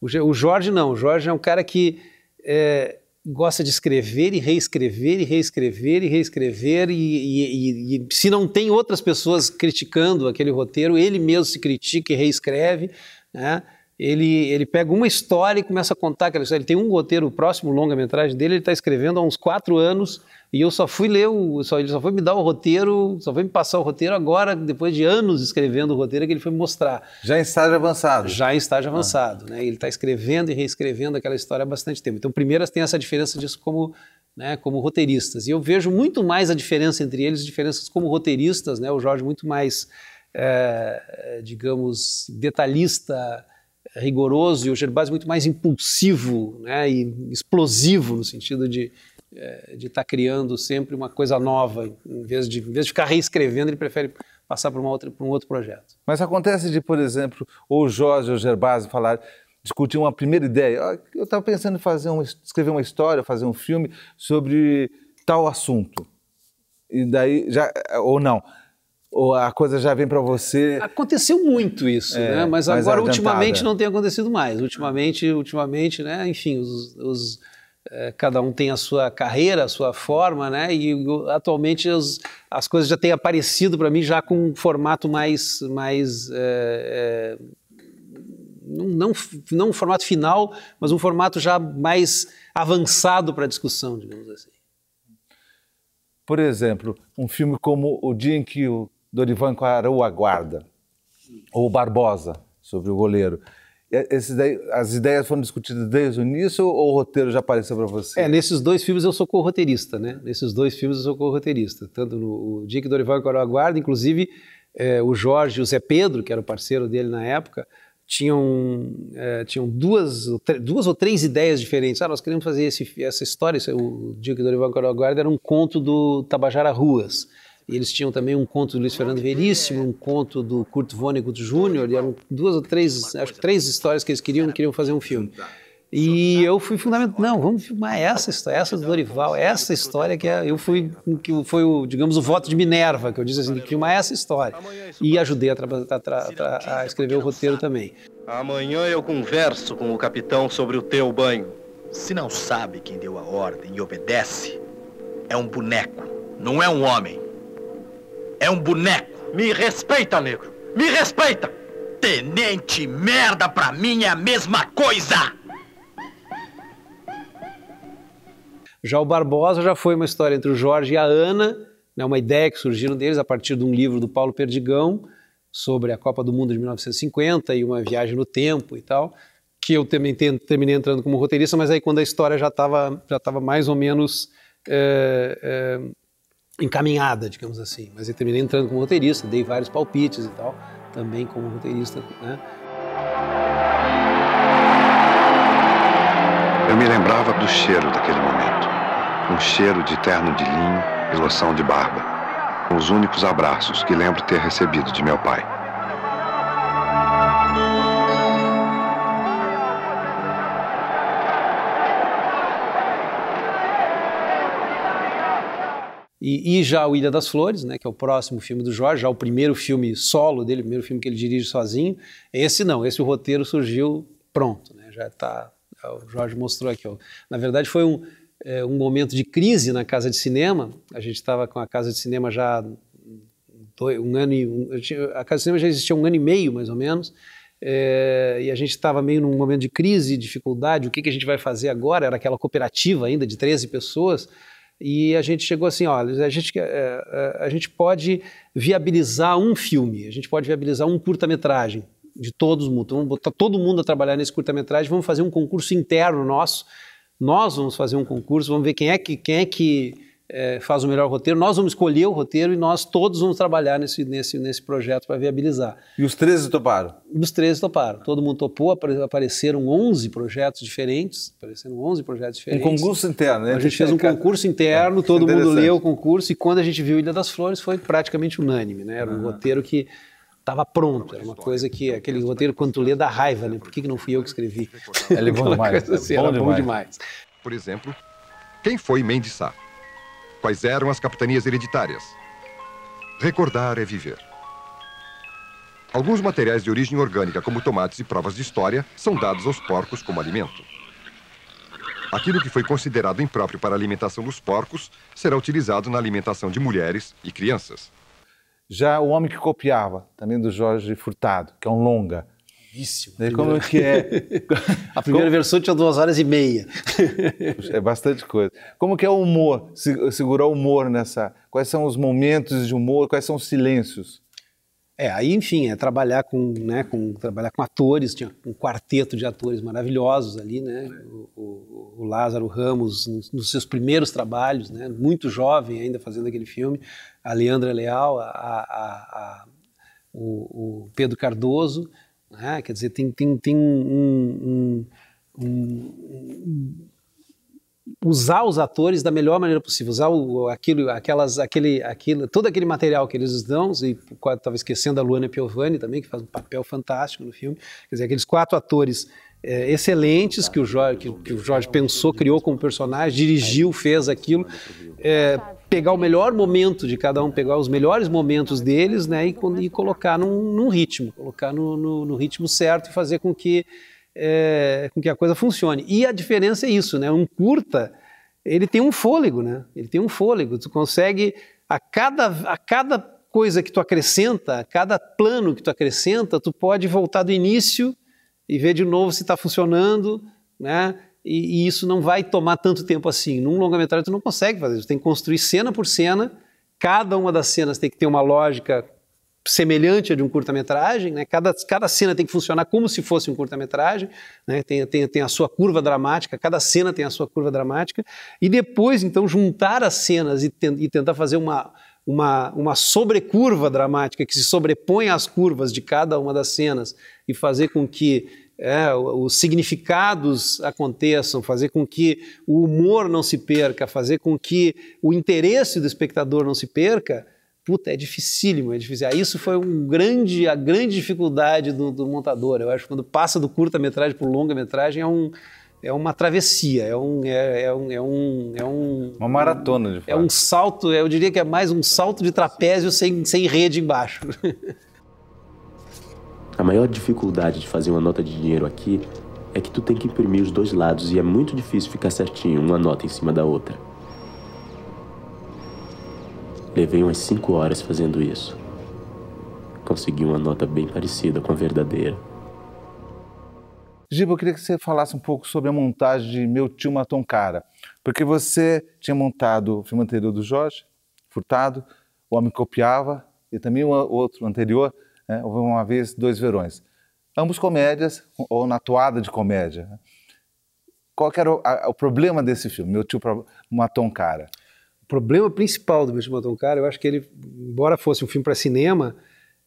O Jorge não, o Jorge é um cara que é, gosta de escrever e reescrever e reescrever e reescrever e, e, e, e, se não tem outras pessoas criticando aquele roteiro, ele mesmo se critica e reescreve, né? ele, ele pega uma história e começa a contar aquela história. Ele tem um roteiro, o próximo longa-metragem dele, ele está escrevendo há uns quatro anos, e eu só fui ler, o, só, ele só foi me dar o roteiro, só foi me passar o roteiro agora, depois de anos escrevendo o roteiro, é que ele foi me mostrar. Já em estágio avançado. Já em estágio ah. avançado. Né? Ele está escrevendo e reescrevendo aquela história há bastante tempo. Então, primeiras tem essa diferença disso como né, como roteiristas. E eu vejo muito mais a diferença entre eles, diferenças como roteiristas, né, o Jorge muito mais, é, digamos, detalhista, rigoroso e o Gervásio muito mais impulsivo né, e explosivo no sentido de é, de estar tá criando sempre uma coisa nova, em vez de, em vez de ficar reescrevendo, ele prefere passar para, uma outra, para um outro projeto. Mas acontece de, por exemplo, ou Jorge ou Gervásio falar, discutir uma primeira ideia. Ah, eu estava pensando em fazer um, escrever uma história, fazer um filme sobre tal assunto. E daí já ou não ou a coisa já vem para você. Aconteceu muito isso, é, né? Mas é agora ultimamente não tem acontecido mais. Ultimamente, ultimamente, né? Enfim, os, os é, cada um tem a sua carreira, a sua forma, né? E atualmente as, as coisas já têm aparecido para mim já com um formato mais, mais é, é não, não um formato final, mas um formato já mais avançado para discussão, digamos assim. Por exemplo, um filme como O Dia em que o Dorivan Quarou guarda, ou Barbosa, sobre o goleiro. Daí, as ideias foram discutidas desde o início ou o roteiro já apareceu para você? É, nesses dois filmes eu sou co-roteirista, né? Nesses dois filmes eu sou co-roteirista. Tanto no o que Dorival Quarou Guarda, inclusive é, o Jorge e o Zé Pedro, que era o parceiro dele na época, tinham, é, tinham duas, duas ou três ideias diferentes. Ah, nós queremos fazer esse, essa história, o que Dorival Quarou Guarda era um conto do Tabajara Ruas. Eles tinham também um conto do Luiz Fernando é. Veríssimo, um conto do Kurt Vonnegut Jr. E eram duas ou três, acho que três histórias que eles queriam, queriam fazer um filme. E eu fui fundamental, não, vamos filmar essa história, essa do Dorival, essa história que é, eu fui, que foi o, digamos, o voto de Minerva, que eu disse assim, filmar essa história. É e ajudei a, a, a escrever o roteiro também. Amanhã eu converso com o capitão sobre o teu banho. Se não sabe quem deu a ordem e obedece, é um boneco, não é um homem é um boneco. Me respeita, negro. Me respeita. Tenente merda pra mim é a mesma coisa. Já o Barbosa já foi uma história entre o Jorge e a Ana, né, uma ideia que surgiu deles a partir de um livro do Paulo Perdigão sobre a Copa do Mundo de 1950 e uma viagem no tempo e tal, que eu também terminei entrando como roteirista, mas aí quando a história já estava já tava mais ou menos é, encaminhada, digamos assim. Mas eu terminei entrando como roteirista, dei vários palpites e tal, também como roteirista, né? Eu me lembrava do cheiro daquele momento. Um cheiro de terno de linho e loção de barba. Os únicos abraços que lembro ter recebido de meu pai. E, e, já o Ilha das Flores, né, que é o próximo filme do Jorge, já o primeiro filme solo dele, o primeiro filme que ele dirige sozinho. Esse não, esse o roteiro surgiu pronto, né, já está. É o Jorge mostrou aqui. Ó. Na verdade, foi um, é, um momento de crise na casa de cinema. A gente estava com a casa de cinema já dois, um ano e, um, a casa de cinema já existia um ano e meio mais ou menos. É, e a gente estava meio num momento de crise, dificuldade. O que, que a gente vai fazer agora? Era aquela cooperativa ainda de 13 pessoas e a gente chegou assim, olha, a gente, é, é, a, gente pode viabilizar um filme, a gente pode viabilizar um curta-metragem de todos mundo. vamos botar todo mundo a trabalhar nesse curta-metragem, vamos fazer um concurso interno nosso. Nós vamos fazer um concurso, vamos ver quem é que quem é que é, faz o melhor roteiro, nós vamos escolher o roteiro e nós todos vamos trabalhar nesse, nesse, nesse projeto para viabilizar. E os 13 toparam? Os 13 toparam. Todo mundo topou, apareceram 11 projetos diferentes. Apareceram 11 projetos diferentes. Um concurso interno, né? A gente fez um concurso interno, é, todo mundo leu o concurso e quando a gente viu Ilha das Flores foi praticamente unânime, né? Era um uhum. roteiro que estava pronto. Era uma coisa que aquele roteiro, quando tu lê, dá raiva, né? Por que, que não fui eu que escrevi? é bom demais. É assim, bom demais. Por exemplo, quem foi Mendes Sá? quais eram as capitanias hereditárias. Recordar é viver. Alguns materiais de origem orgânica, como tomates e provas de história, são dados aos porcos como alimento. Aquilo que foi considerado impróprio para a alimentação dos porcos será utilizado na alimentação de mulheres e crianças. Já o homem que copiava, também do Jorge Furtado, que é um longa, longuíssimo. Né, como é que é? A primeira como... versão tinha duas horas e meia. É bastante coisa. Como que é o humor? Segurar o humor nessa. Quais são os momentos de humor? Quais são os silêncios? É, aí, enfim, é trabalhar com, né, com trabalhar com atores, tinha um quarteto de atores maravilhosos ali, né? O, o, o Lázaro Ramos nos, nos, seus primeiros trabalhos, né? Muito jovem ainda fazendo aquele filme, a Leandra Leal, a, a, a o, o, Pedro Cardoso ah, quer dizer, tem, tem, tem um, um, um, usar os atores da melhor maneira possível, usar o, aquilo, aquelas, aquele, aquilo, todo aquele material que eles dão, e estava esquecendo a Luana Piovani também, que faz um papel fantástico no filme, quer dizer, aqueles quatro atores é, excelentes que o Jorge, que, que o Jorge pensou, criou como personagem, dirigiu, fez aquilo, é, pegar o melhor momento de cada um, pegar os melhores momentos deles, né, e, e colocar num, num, ritmo, colocar no, no, no, ritmo certo e fazer com que, é, com que a coisa funcione. E a diferença é isso, né, um curta, ele tem um fôlego, né, ele tem um fôlego, tu consegue, a cada, a cada coisa que tu acrescenta, a cada plano que tu acrescenta, tu pode voltar do início e ver de novo se está funcionando, né, e, e isso não vai tomar tanto tempo assim. Num longa-metragem tu não consegue fazer, tu tem que construir cena por cena, cada uma das cenas tem que ter uma lógica semelhante a de um curta-metragem, né? cada, cada cena tem que funcionar como se fosse um curta-metragem, né? tem, tem, tem a sua curva dramática, cada cena tem a sua curva dramática, e depois, então, juntar as cenas e, e tentar fazer uma, uma, uma sobrecurva dramática que se sobrepõe às curvas de cada uma das cenas e fazer com que é, os significados aconteçam, fazer com que o humor não se perca, fazer com que o interesse do espectador não se perca, puta, é dificílimo, é difícil. isso foi um grande, a grande dificuldade do, do montador. Eu acho que quando passa do curta-metragem para o longa-metragem é um é uma travessia, é um é, é um, é, um, é um uma maratona de fato. É um salto, eu diria que é mais um salto de trapézio sem, sem rede embaixo. A maior dificuldade de fazer uma nota de dinheiro aqui é que tu tem que imprimir os dois lados e é muito difícil ficar certinho uma nota em cima da outra. Levei umas 5 horas fazendo isso. Consegui uma nota bem parecida com a verdadeira. Giba, eu queria que você falasse um pouco sobre a montagem de Meu Tio Matou um Cara. Porque você tinha montado o filme anterior do Jorge, Furtado, O Homem Copiava, e também o outro anterior, né? Houve uma vez dois verões. Ambos comédias, ou na toada de comédia. Qual era o, a, o, problema desse filme? Meu tio matou um cara. O problema principal do Meu tio matou um cara, eu acho que ele, embora fosse um filme para cinema,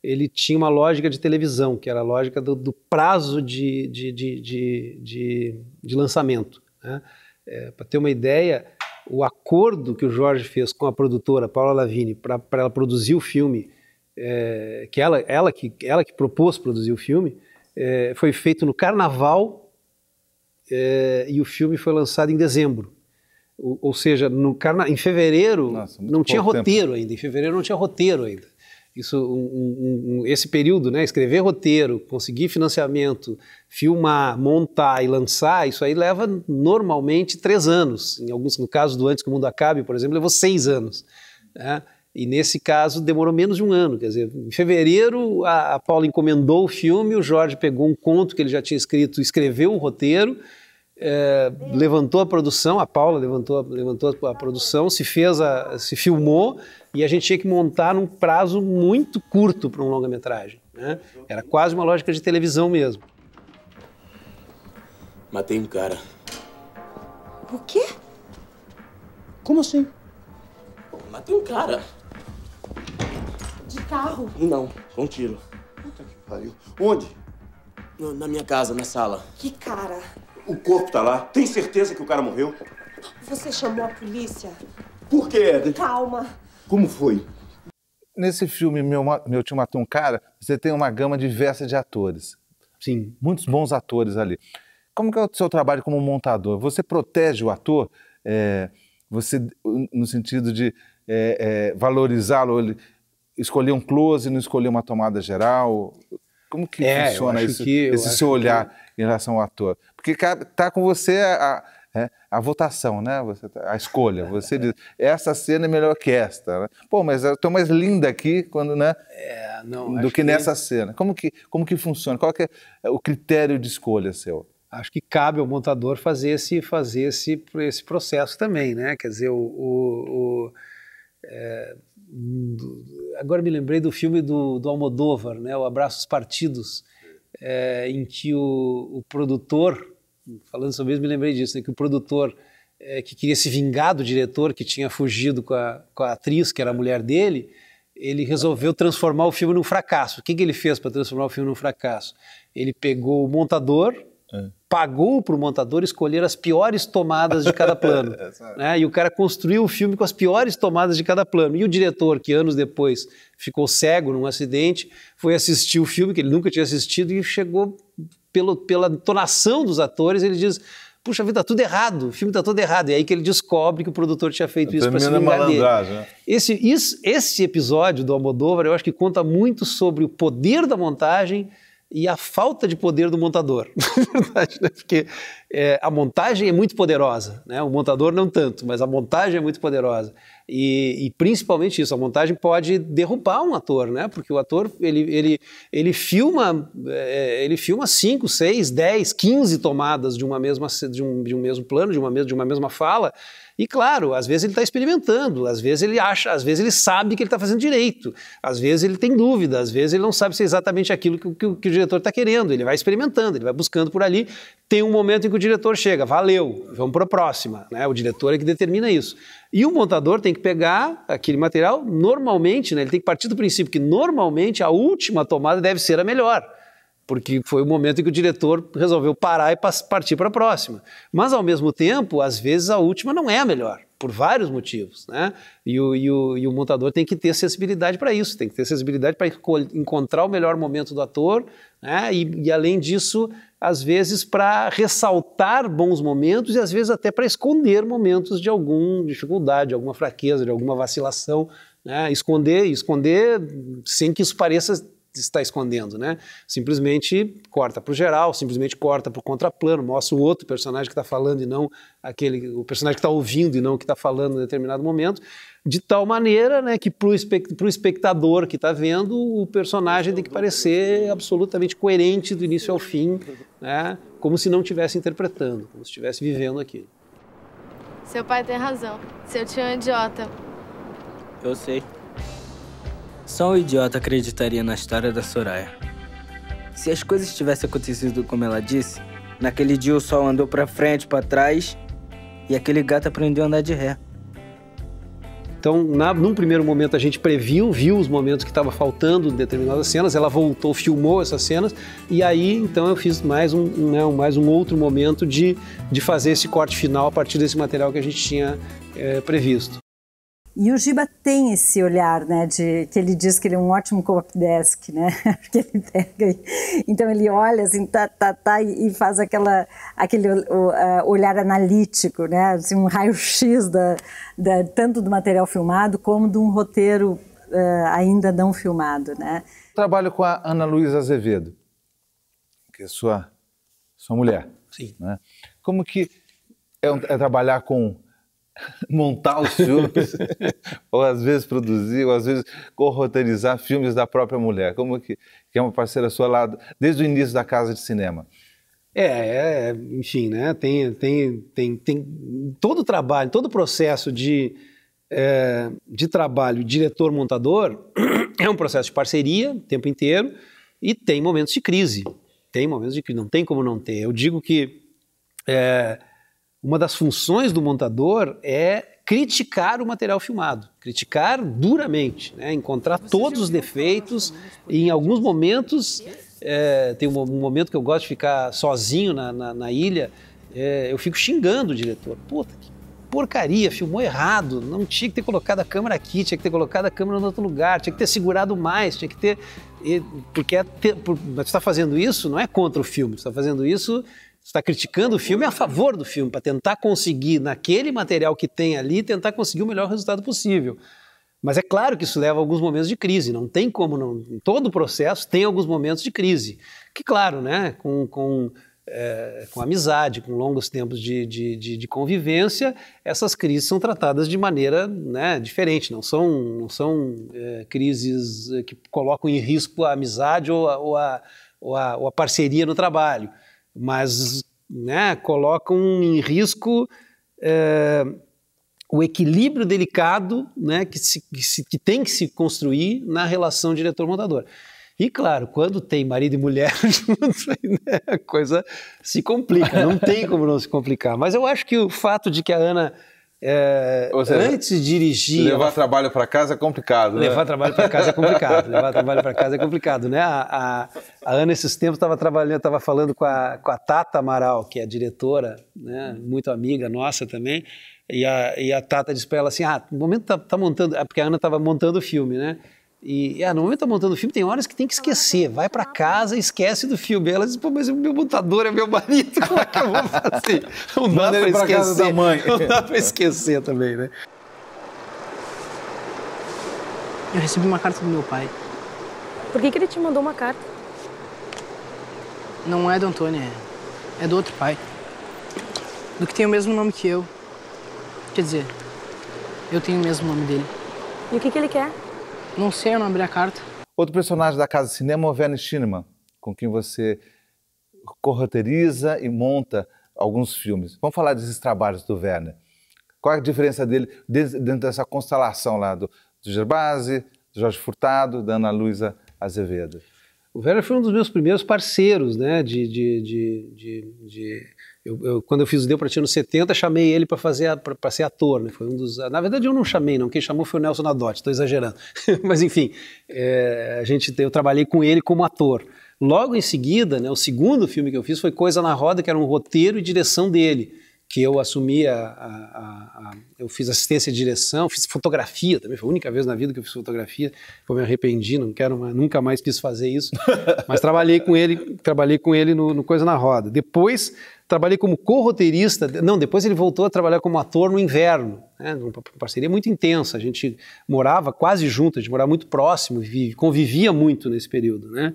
ele tinha uma lógica de televisão, que era a lógica do, do prazo de, de, de, de, de lançamento. Né? É, para ter uma ideia, o acordo que o Jorge fez com a produtora Paula Lavigne para ela produzir o filme é, que ela, ela que ela que propôs produzir o filme, é, foi feito no Carnaval é, e o filme foi lançado em dezembro. ou seja, no carna... em fevereiro Nossa, não tinha roteiro tempo. ainda. Em fevereiro não tinha roteiro ainda. Isso, um, um, um, esse período, né, escrever roteiro, conseguir financiamento, filmar, montar e lançar, isso aí leva normalmente três anos. Em alguns, no caso do Antes que o Mundo Acabe, por exemplo, levou seis anos. Né? E nesse caso demorou menos de um ano. Quer dizer, em fevereiro a, a Paula encomendou o filme, o Jorge pegou um conto que ele já tinha escrito, escreveu o roteiro, é, levantou a produção, a Paula levantou, levantou a produção, se fez, a, se filmou e a gente tinha que montar num prazo muito curto para um longa-metragem. Né? Era quase uma lógica de televisão mesmo. Matei um cara. O quê? Como assim? Matei um cara. De carro? Não, com um tiro. Puta que pariu. Onde? Na, na minha casa, na sala. Que cara? O corpo tá lá. Tem certeza que o cara morreu? Você chamou a polícia? Por quê, Eden? Calma. Como foi? Nesse filme, Meu, Meu Tio Matou um Cara, você tem uma gama diversa de atores. Sim. Muitos bons atores ali. Como que é o seu trabalho como montador? Você protege o ator, é, você no sentido de é, é, valorizá-lo, escolher um close, não escolher uma tomada geral? Como que é, funciona que, esse seu olhar que... em relação ao ator? Porque tá com você a, a, é, a votação, né? Você, tá, a escolha. Você diz, essa cena é melhor que esta. Né? Pô, mas eu estou mais linda aqui quando, né? É, não, do que, que nessa cena. Como que, como que funciona? Qual que é o critério de escolha seu? acho que cabe ao montador fazer esse fazer esse esse processo também né quer dizer o, o, o é, agora me lembrei do filme do, do Almodóvar, né, o Abraços Partidos, é, em que o, o, produtor, falando sobre isso, me lembrei disso, né, que o produtor é, que queria se vingar do diretor que tinha fugido com a, com a atriz, que era a mulher dele, ele resolveu transformar o filme num fracasso. O que, que ele fez para transformar o filme num fracasso? Ele pegou o montador, pagou para o montador escolher as piores tomadas de cada plano. É, né? E o cara construiu o filme com as piores tomadas de cada plano. E o diretor, que anos depois ficou cego num acidente, foi assistir o filme, que ele nunca tinha assistido, e chegou pelo, pela entonação dos atores, ele diz puxa vida, tá tudo errado, o filme tá todo errado. E aí que ele descobre que o produtor tinha feito isso para se vingar dele. Esse, isso, esse episódio do Almodóvar, eu acho que conta muito sobre o poder da montagem e a falta de poder do montador, é né? porque é, a montagem é muito poderosa, né? o montador não tanto, mas a montagem é muito poderosa e, e, principalmente isso, a montagem pode derrubar um ator, né? porque o ator ele, ele, ele filma é, ele filma 5, 6, 10, 15 tomadas de uma mesma de um, de um mesmo plano, de uma, de uma mesma fala e claro, às vezes ele está experimentando, às vezes ele acha, às vezes ele sabe que ele está fazendo direito, às vezes ele tem dúvida, às vezes ele não sabe se é exatamente aquilo que, que, que o diretor está querendo. Ele vai experimentando, ele vai buscando por ali. Tem um momento em que o diretor chega, valeu, vamos para a próxima. Né? O diretor é que determina isso. E o montador tem que pegar aquele material, normalmente, né? ele tem que partir do princípio que normalmente a última tomada deve ser a melhor porque foi o momento em que o diretor resolveu parar e partir para a próxima. Mas, ao mesmo tempo, às vezes a última não é a melhor, por vários motivos. Né? E, o, e o, e o montador tem que ter sensibilidade para isso, tem que ter sensibilidade para encontrar o melhor momento do ator, né? e, e além disso, às vezes para ressaltar bons momentos e às vezes até para esconder momentos de alguma dificuldade, de alguma fraqueza, de alguma vacilação. Né? Esconder, esconder sem que isso pareça está escondendo, né? Simplesmente corta para o geral, simplesmente corta para o contraplano, mostra o outro personagem que está falando e não aquele, o personagem que está ouvindo e não o que está falando em determinado momento, de tal maneira, né, que para o espect espectador que está vendo, o personagem tem que parecer absolutamente coerente do início ao fim, né? Como se não estivesse interpretando, como se estivesse vivendo aquilo. Seu pai tem razão. Seu tio é um idiota. Eu sei. Só um idiota acreditaria na história da Soraya. Se as coisas tivessem acontecido como ela disse, naquele dia o sol andou para frente, para trás, e aquele gato aprendeu a andar de ré. Então, na, num primeiro momento, a gente previu, viu os momentos que estava faltando em determinadas cenas, ela voltou, filmou essas cenas, e aí então eu fiz mais um, né, mais um outro momento de, de fazer esse corte final a partir desse material que a gente tinha é, previsto. E o Giba tem esse olhar, né, de que ele diz que ele é um ótimo co desk, né? Porque ele pega, e, então ele olha assim, tá, tá, tá, e, e faz aquela, aquele o, olhar analítico, né? Assim, um raio-x da, da, tanto do material filmado como de um roteiro uh, ainda não filmado, né? Trabalho com a Ana Luísa Azevedo, que é sua, sua mulher. Sim. Né? Como que é, é trabalhar com montar os filmes, ou às vezes produzir, ou às vezes corroterizar filmes da própria mulher, como que, que é uma parceira sua lá desde o início da casa de cinema. É, é enfim, né? Tem, tem, tem, tem todo o trabalho, todo o processo de, é, de trabalho diretor-montador é um processo de parceria o tempo inteiro e tem momentos de crise. Tem momentos de crise, não tem como não ter. Eu digo que é, uma das funções do montador é criticar o material filmado, criticar duramente, né? encontrar Você todos os defeitos e em alguns momentos é, tem um, momento que eu gosto de ficar sozinho na, na, na ilha, é, eu fico xingando o diretor. Puta que porcaria, filmou errado, não tinha que ter colocado a câmera aqui, tinha que ter colocado a câmera em outro lugar, tinha que ter segurado mais, tinha que ter. Porque é por, você está fazendo isso não é contra o filme, você está fazendo isso está criticando o filme a favor do filme, para tentar conseguir, naquele material que tem ali, tentar conseguir o melhor resultado possível. Mas é claro que isso leva a alguns momentos de crise, não tem como, não, em todo o processo tem alguns momentos de crise. Que, claro, né, com, com, é, com amizade, com longos tempos de, de, de, de, convivência, essas crises são tratadas de maneira né, diferente, não são, não são é, crises eh, que colocam em risco a amizade ou a, ou a, ou a, ou a parceria no trabalho mas né, colocam em risco é, o equilíbrio delicado né, que, se, que, se, que, tem que se construir na relação diretor-montador. E claro, quando tem marido e mulher juntos, né, a coisa se complica, não tem como não se complicar. Mas eu acho que o fato de que a Ana é, seja, antes de dirigir. Levar ela... trabalho para casa é complicado, né? Levar trabalho para casa é complicado. levar trabalho para casa é complicado, né? A, a, a Ana, esses tempos, estava trabalhando, estava falando com a, com a Tata Amaral, que é diretora, né? muito amiga nossa também. E a, e a Tata disse para ela assim: ah, no momento tá, tá montando. É porque a Ana estava montando o filme, né? E ah, no momento tá montando o filme, tem horas que tem que esquecer. Vai para casa, esquece do filme. Ela diz, pô, mas o meu montador é meu marido, como é que eu vou fazer? Não dá para esquecer. Casa da mãe. Não dá para esquecer também, né? Eu recebi uma carta do meu pai. Por que, que ele te mandou uma carta? Não é do Antônio, é, é do outro pai. Do que tem o mesmo nome que eu. Quer dizer, eu tenho o mesmo nome dele. E o que, que ele quer? Não sei eu não abri a carta. Outro personagem da Casa Cinema é o Werner Schinemann, com quem você corroteriza e monta alguns filmes. Vamos falar desses trabalhos do Werner. Qual é a diferença dele dentro dessa constelação lá do, do do Jorge Furtado, da Ana Luísa Azevedo? O Werner foi um dos meus primeiros parceiros né, de, de, de, de eu, eu, quando eu fiz o Deu para nos 70, chamei ele para fazer para ser ator, né? Foi um dos, na verdade eu não chamei, não. Quem chamou foi o Nelson Adotti, Estou exagerando, mas enfim, é, a gente eu trabalhei com ele como ator. Logo em seguida, né, o segundo filme que eu fiz foi Coisa na Roda, que era um roteiro e direção dele que eu assumi a, a, a, eu fiz assistência de direção, fiz fotografia também, foi a única vez na vida que eu fiz fotografia, eu me arrependi, não quero nunca mais quis fazer isso, mas trabalhei com ele, trabalhei com ele no, no Coisa na Roda. Depois trabalhei como co-roteirista, não, depois ele voltou a trabalhar como ator no inverno, né, uma parceria muito intensa, a gente morava quase junto, a gente morava muito próximo, convivia muito nesse período, né?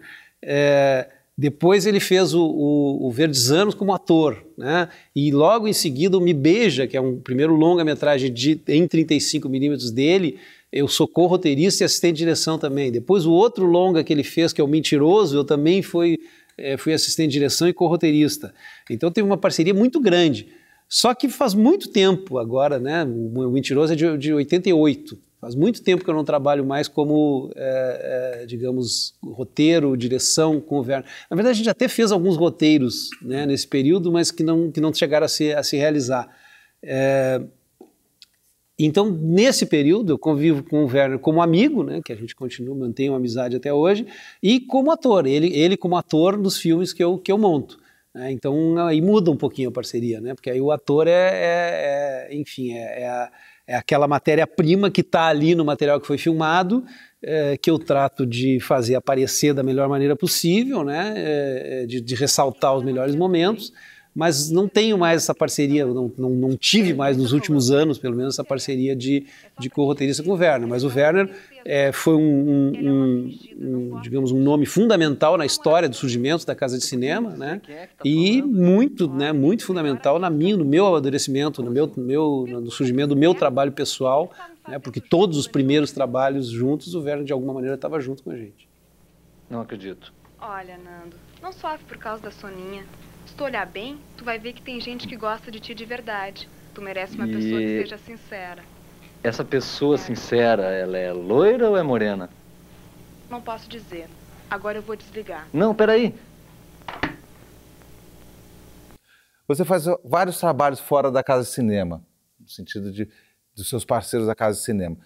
É, depois ele fez o, o, o Verdes como ator, né? E logo em seguida o Me Beija, que é um primeiro longa-metragem em 35mm dele, eu sou co-roteirista e assistente de direção também. Depois o outro longa que ele fez, que é o Mentiroso, eu também fui, é, fui assistente de direção e co-roteirista. Então teve uma parceria muito grande. Só que faz muito tempo agora, né? O Mentiroso é de, de 88. Faz muito tempo que eu não trabalho mais como, é, é, digamos, roteiro, direção, Werner Na verdade, a gente até fez alguns roteiros né, nesse período, mas que não, que não chegaram a se, a se realizar. É, então, nesse período, eu convivo com o Werner como amigo, né, que a gente continua, mantém uma amizade até hoje, e como ator, ele, ele como ator dos filmes que eu, que eu monto. Né, então, aí muda um pouquinho a parceria, né, porque aí o ator é, é, é enfim, é, é a, é aquela matéria-prima que está ali no material que foi filmado, é, que eu trato de fazer aparecer da melhor maneira possível, né? É, é, de, de, ressaltar os melhores momentos, mas não tenho mais essa parceria, não, não, não tive mais nos últimos anos, pelo menos, essa parceria de, de co-roteirista com o Werner. Mas o Werner é, foi um, um, é um, um, digamos, um nome fundamental na é história do surgimento da né? Casa de é Cinema, né? Tá e muito, né, muito né, fundamental na minha, no meu amadurecimento, no, meu, meu, no surgimento do meu trabalho pessoal, tá né? porque todos os né? primeiros trabalhos juntos, o Verne de alguma maneira estava junto com a gente. Não acredito. Olha, Nando, não sofre por causa da soninha. Se tu olhar bem, tu vai ver que tem gente que gosta de ti de verdade. Tu merece uma e... pessoa que seja sincera. Essa pessoa sincera, ela é loira ou é morena? Não posso dizer. Agora eu vou desligar. Não, peraí. Você faz vários trabalhos fora da casa de cinema, no sentido de dos seus parceiros da casa de cinema.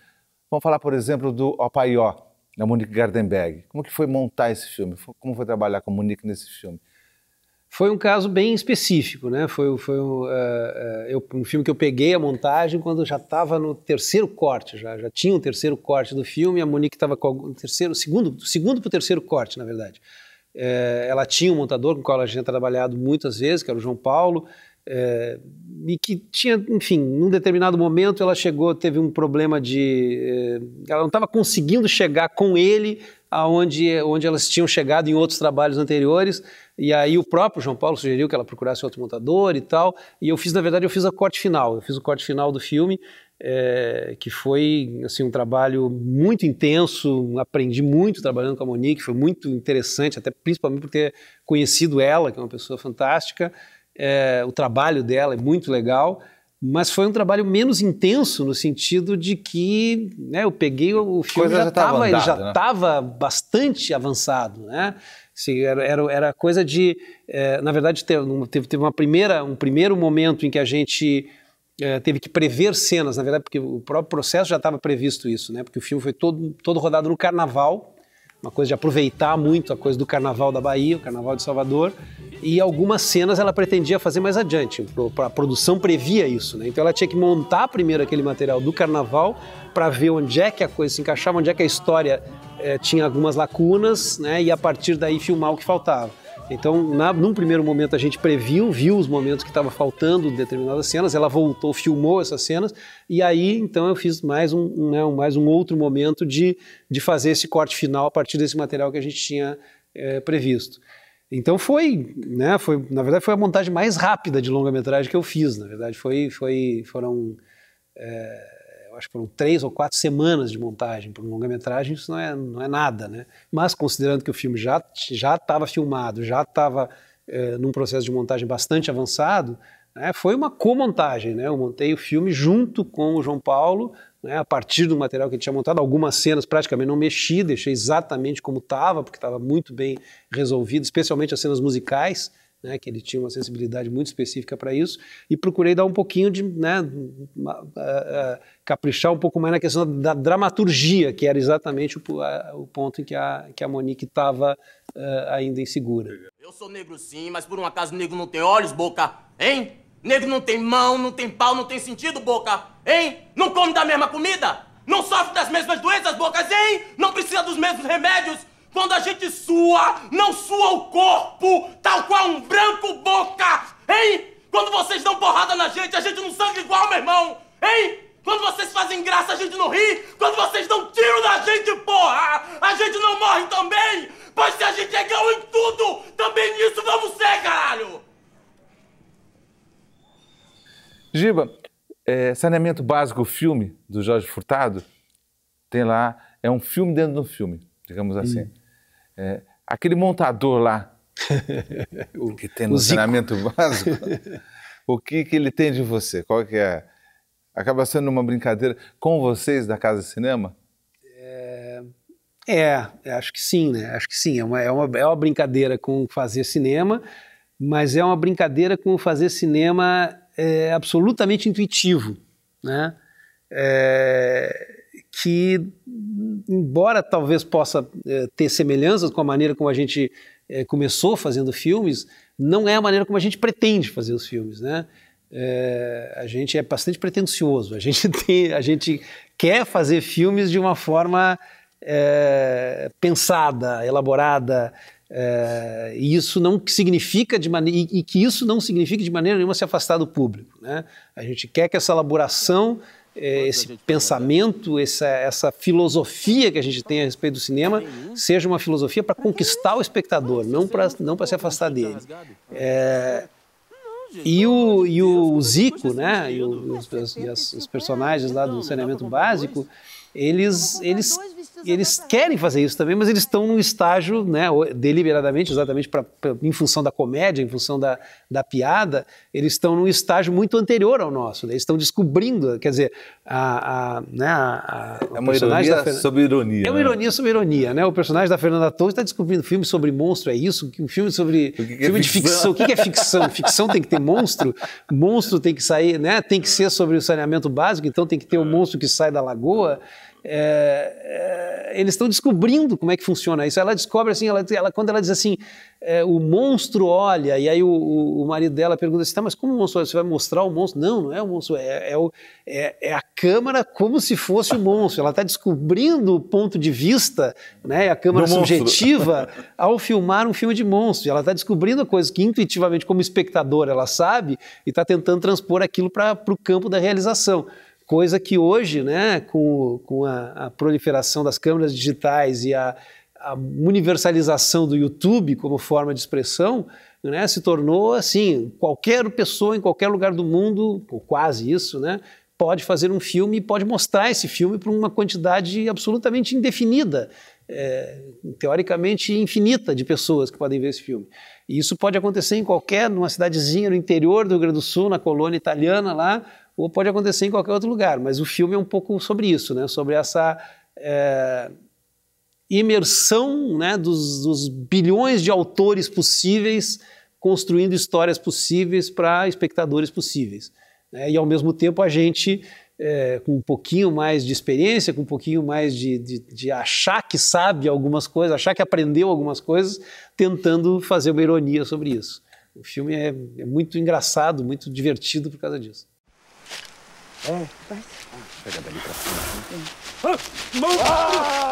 Vamos falar, por exemplo, do Opaió, da Monique Gardenberg. Como que foi montar esse filme? Como foi trabalhar com a Monique nesse filme? Foi um caso bem específico, né? Foi, foi um, uh, eh, eh, eu, um filme que eu peguei a montagem quando já estava no terceiro corte, já, já tinha o um terceiro corte do filme. A Monique estava com o terceiro, segundo, segundo para o terceiro corte, na verdade. É, ela tinha um montador com o qual ela tinha trabalhado muitas vezes, que era o João Paulo, é, e que tinha, enfim, num determinado momento ela chegou, teve um problema de. É, ela não estava conseguindo chegar com ele aonde, onde elas tinham chegado em outros trabalhos anteriores, e aí o próprio João Paulo sugeriu que ela procurasse outro montador e tal, e eu fiz, na verdade, eu fiz o corte final, eu fiz o corte final do filme, é, que foi assim um trabalho muito intenso, aprendi muito trabalhando com a Monique, foi muito interessante, até principalmente por ter conhecido ela, que é uma pessoa fantástica, é, o trabalho dela é muito legal, mas foi um trabalho menos intenso no sentido de que né, eu peguei o filme já estava ele já estava né? bastante avançado né assim, era, era, era coisa de é, na verdade teve, teve uma primeira um primeiro momento em que a gente é, teve que prever cenas na verdade porque o próprio processo já estava previsto isso né porque o filme foi todo todo rodado no carnaval uma coisa de aproveitar muito a coisa do Carnaval da Bahia, o Carnaval de Salvador, e algumas cenas ela pretendia fazer mais adiante, a produção previa isso, né? Então ela tinha que montar primeiro aquele material do Carnaval para ver onde é que a coisa se encaixava, onde é que a história eh, tinha algumas lacunas, né? E a partir daí filmar o que faltava. Então, na, num primeiro momento, a gente previu, viu os momentos que estava faltando determinadas cenas, ela voltou, filmou essas cenas, e aí, então, eu fiz mais um, um, né, mais um outro momento de, de fazer esse corte final a partir desse material que a gente tinha é, previsto. Então foi, né, foi, na verdade foi a montagem mais rápida de longa-metragem que eu fiz, na verdade foi, foi foram é, acho que foram três ou quatro semanas de montagem para um longa-metragem, isso não é, não é nada, né? Mas considerando que o filme já estava filmado, já estava é, eh, num processo de montagem bastante avançado, né, foi uma co-montagem, né? Eu montei o filme junto com o João Paulo, né, a partir do material que ele tinha montado, algumas cenas praticamente não mexi, deixei exatamente como estava, porque estava muito bem resolvido, especialmente as cenas musicais, né, que ele tinha uma sensibilidade muito específica para isso, e procurei dar um pouquinho de, né, uma, uh, uh, caprichar um pouco mais na questão da, dramaturgia, que era exatamente o, o, ponto em que a, que a Monique estava uh, eh, ainda insegura. Eu sou negro sim, mas por um acaso negro não tem olhos, boca, hein? Negro não tem mão, não tem pau, não tem sentido, boca, hein? Não come da mesma comida? Não sofre das mesmas doenças, bocas, hein? Não precisa dos mesmos remédios? Quando a gente sua, não sua o corpo, tal qual um branco boca, hein? Quando vocês dão porrada na gente, a gente não sangra igual, meu irmão, hein? Quando vocês fazem graça, a gente não ri. Quando vocês dão tiro na gente, porra, a gente não morre também. Pois se a gente é igual em tudo, também nisso vamos ser, caralho. Giba, é, Saneamento Básico, o filme do Jorge Furtado, tem lá, é um filme dentro de um filme, digamos assim. Hum é, aquele montador lá, o, que tem no treinamento básico, o que, que ele tem de você? Qual que é? Acaba sendo uma brincadeira com vocês da Casa de Cinema? É, é acho que sim, né? Acho que sim. É uma, é uma, é uma brincadeira com fazer cinema, mas é uma brincadeira com fazer cinema é, absolutamente intuitivo, né? É, que, embora talvez possa é, ter semelhanças com a maneira como a gente é, começou fazendo filmes, não é a maneira como a gente pretende fazer os filmes, né? É, a gente é bastante pretensioso, a gente, tem, a gente quer fazer filmes de uma forma pensada, elaborada, e isso não significa de maneira e, e que isso não significa de maneira nenhuma se afastar do público, né? A gente quer que essa elaboração é, esse né? pensamento, essa, essa filosofia que a gente tem a respeito do cinema ah, seja uma filosofia para conquistar é o espectador, não para é não se afastar dele. É, né, e, o, e o Zico, né, e, os, e as, os personagens lá do saneamento básico, eles, eles, eles querem fazer isso também, mas eles estão num estágio, né, deliberadamente, exatamente pra, pra, em função da comédia, em função da, da piada, eles estão num estágio muito anterior ao nosso. Né? Eles estão descobrindo, quer dizer, a, a, né, a, a é uma ironia sobre ironia. É uma né? ironia sobre ironia. Né? O personagem da Fernanda Torres está descobrindo filme sobre monstro, é isso? Um filme sobre. Que que é filme é de ficção? ficção. o que, que é ficção? ficção tem que ter monstro, monstro tem que sair, né? tem que ser sobre o saneamento básico, então tem que ter o um monstro que sai da lagoa é, é, eles estão descobrindo como é que funciona isso. Ela descobre assim, ela, ela quando ela diz assim, é, o monstro olha, e aí o, o, o, marido dela pergunta assim, tá, mas como o monstro olha? Você vai mostrar o monstro? Não, não é o monstro, é, é o, é, é a câmera como se fosse o monstro. Ela está descobrindo o ponto de vista, né, a câmera subjetiva, ao filmar um filme de monstro. E ela está descobrindo coisas que intuitivamente, como espectador, ela sabe e está tentando transpor aquilo para o campo da realização. Coisa que hoje, né, com, com a, a proliferação das câmeras digitais e a, a universalização do YouTube como forma de expressão, né, se tornou assim, qualquer pessoa em qualquer lugar do mundo, ou quase isso, né, pode fazer um filme e pode mostrar esse filme para uma quantidade absolutamente indefinida, é, teoricamente infinita de pessoas que podem ver esse filme. E isso pode acontecer em qualquer, numa cidadezinha no interior do Rio Grande do Sul, na colônia italiana lá, ou pode acontecer em qualquer outro lugar. Mas o filme é um pouco sobre isso, né? sobre essa é, imersão né? Dos, dos, bilhões de autores possíveis construindo histórias possíveis para espectadores possíveis. Né? E ao mesmo tempo a gente, é, com um pouquinho mais de experiência, com um pouquinho mais de, de, de achar que sabe algumas coisas, achar que aprendeu algumas coisas, tentando fazer uma ironia sobre isso. O filme é, é, muito engraçado, muito divertido por causa disso. É. Vai. Pega dali pra cima. mão! Monstro!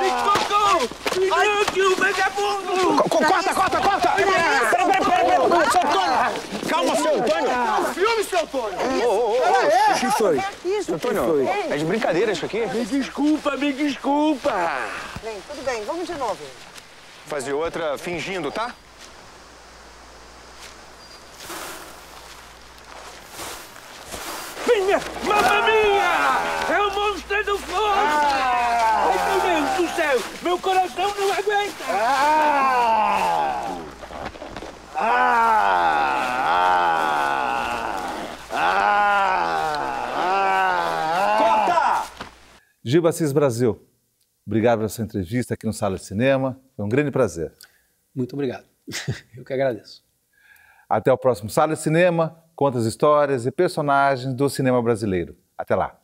Me tocou! Ai, que o vagabundo! Corta, corta, corta! Peraí, peraí, peraí, seu Antônio! Calma, seu Antônio! É um filme, seu Antônio! Ô, ô, ô, é, é. o que foi? É isso, Antônio, foi? é de brincadeira isso aqui? Me desculpa, me desculpa! Bem, tudo bem, vamos de novo. Fazer outra fingindo, tá? minha! Mamma mia! É o monstro do fogo! Ah! Ai, meu Deus do céu! Meu coração não aguenta! Ah! Ah! Ah! ah! Cota! Giba Assis Brasil, obrigado pela sua entrevista aqui no Sala de Cinema. Foi um grande prazer. Muito obrigado. Eu que agradeço. Até o próximo Sala de Cinema conta as histórias e personagens do cinema brasileiro. Até lá!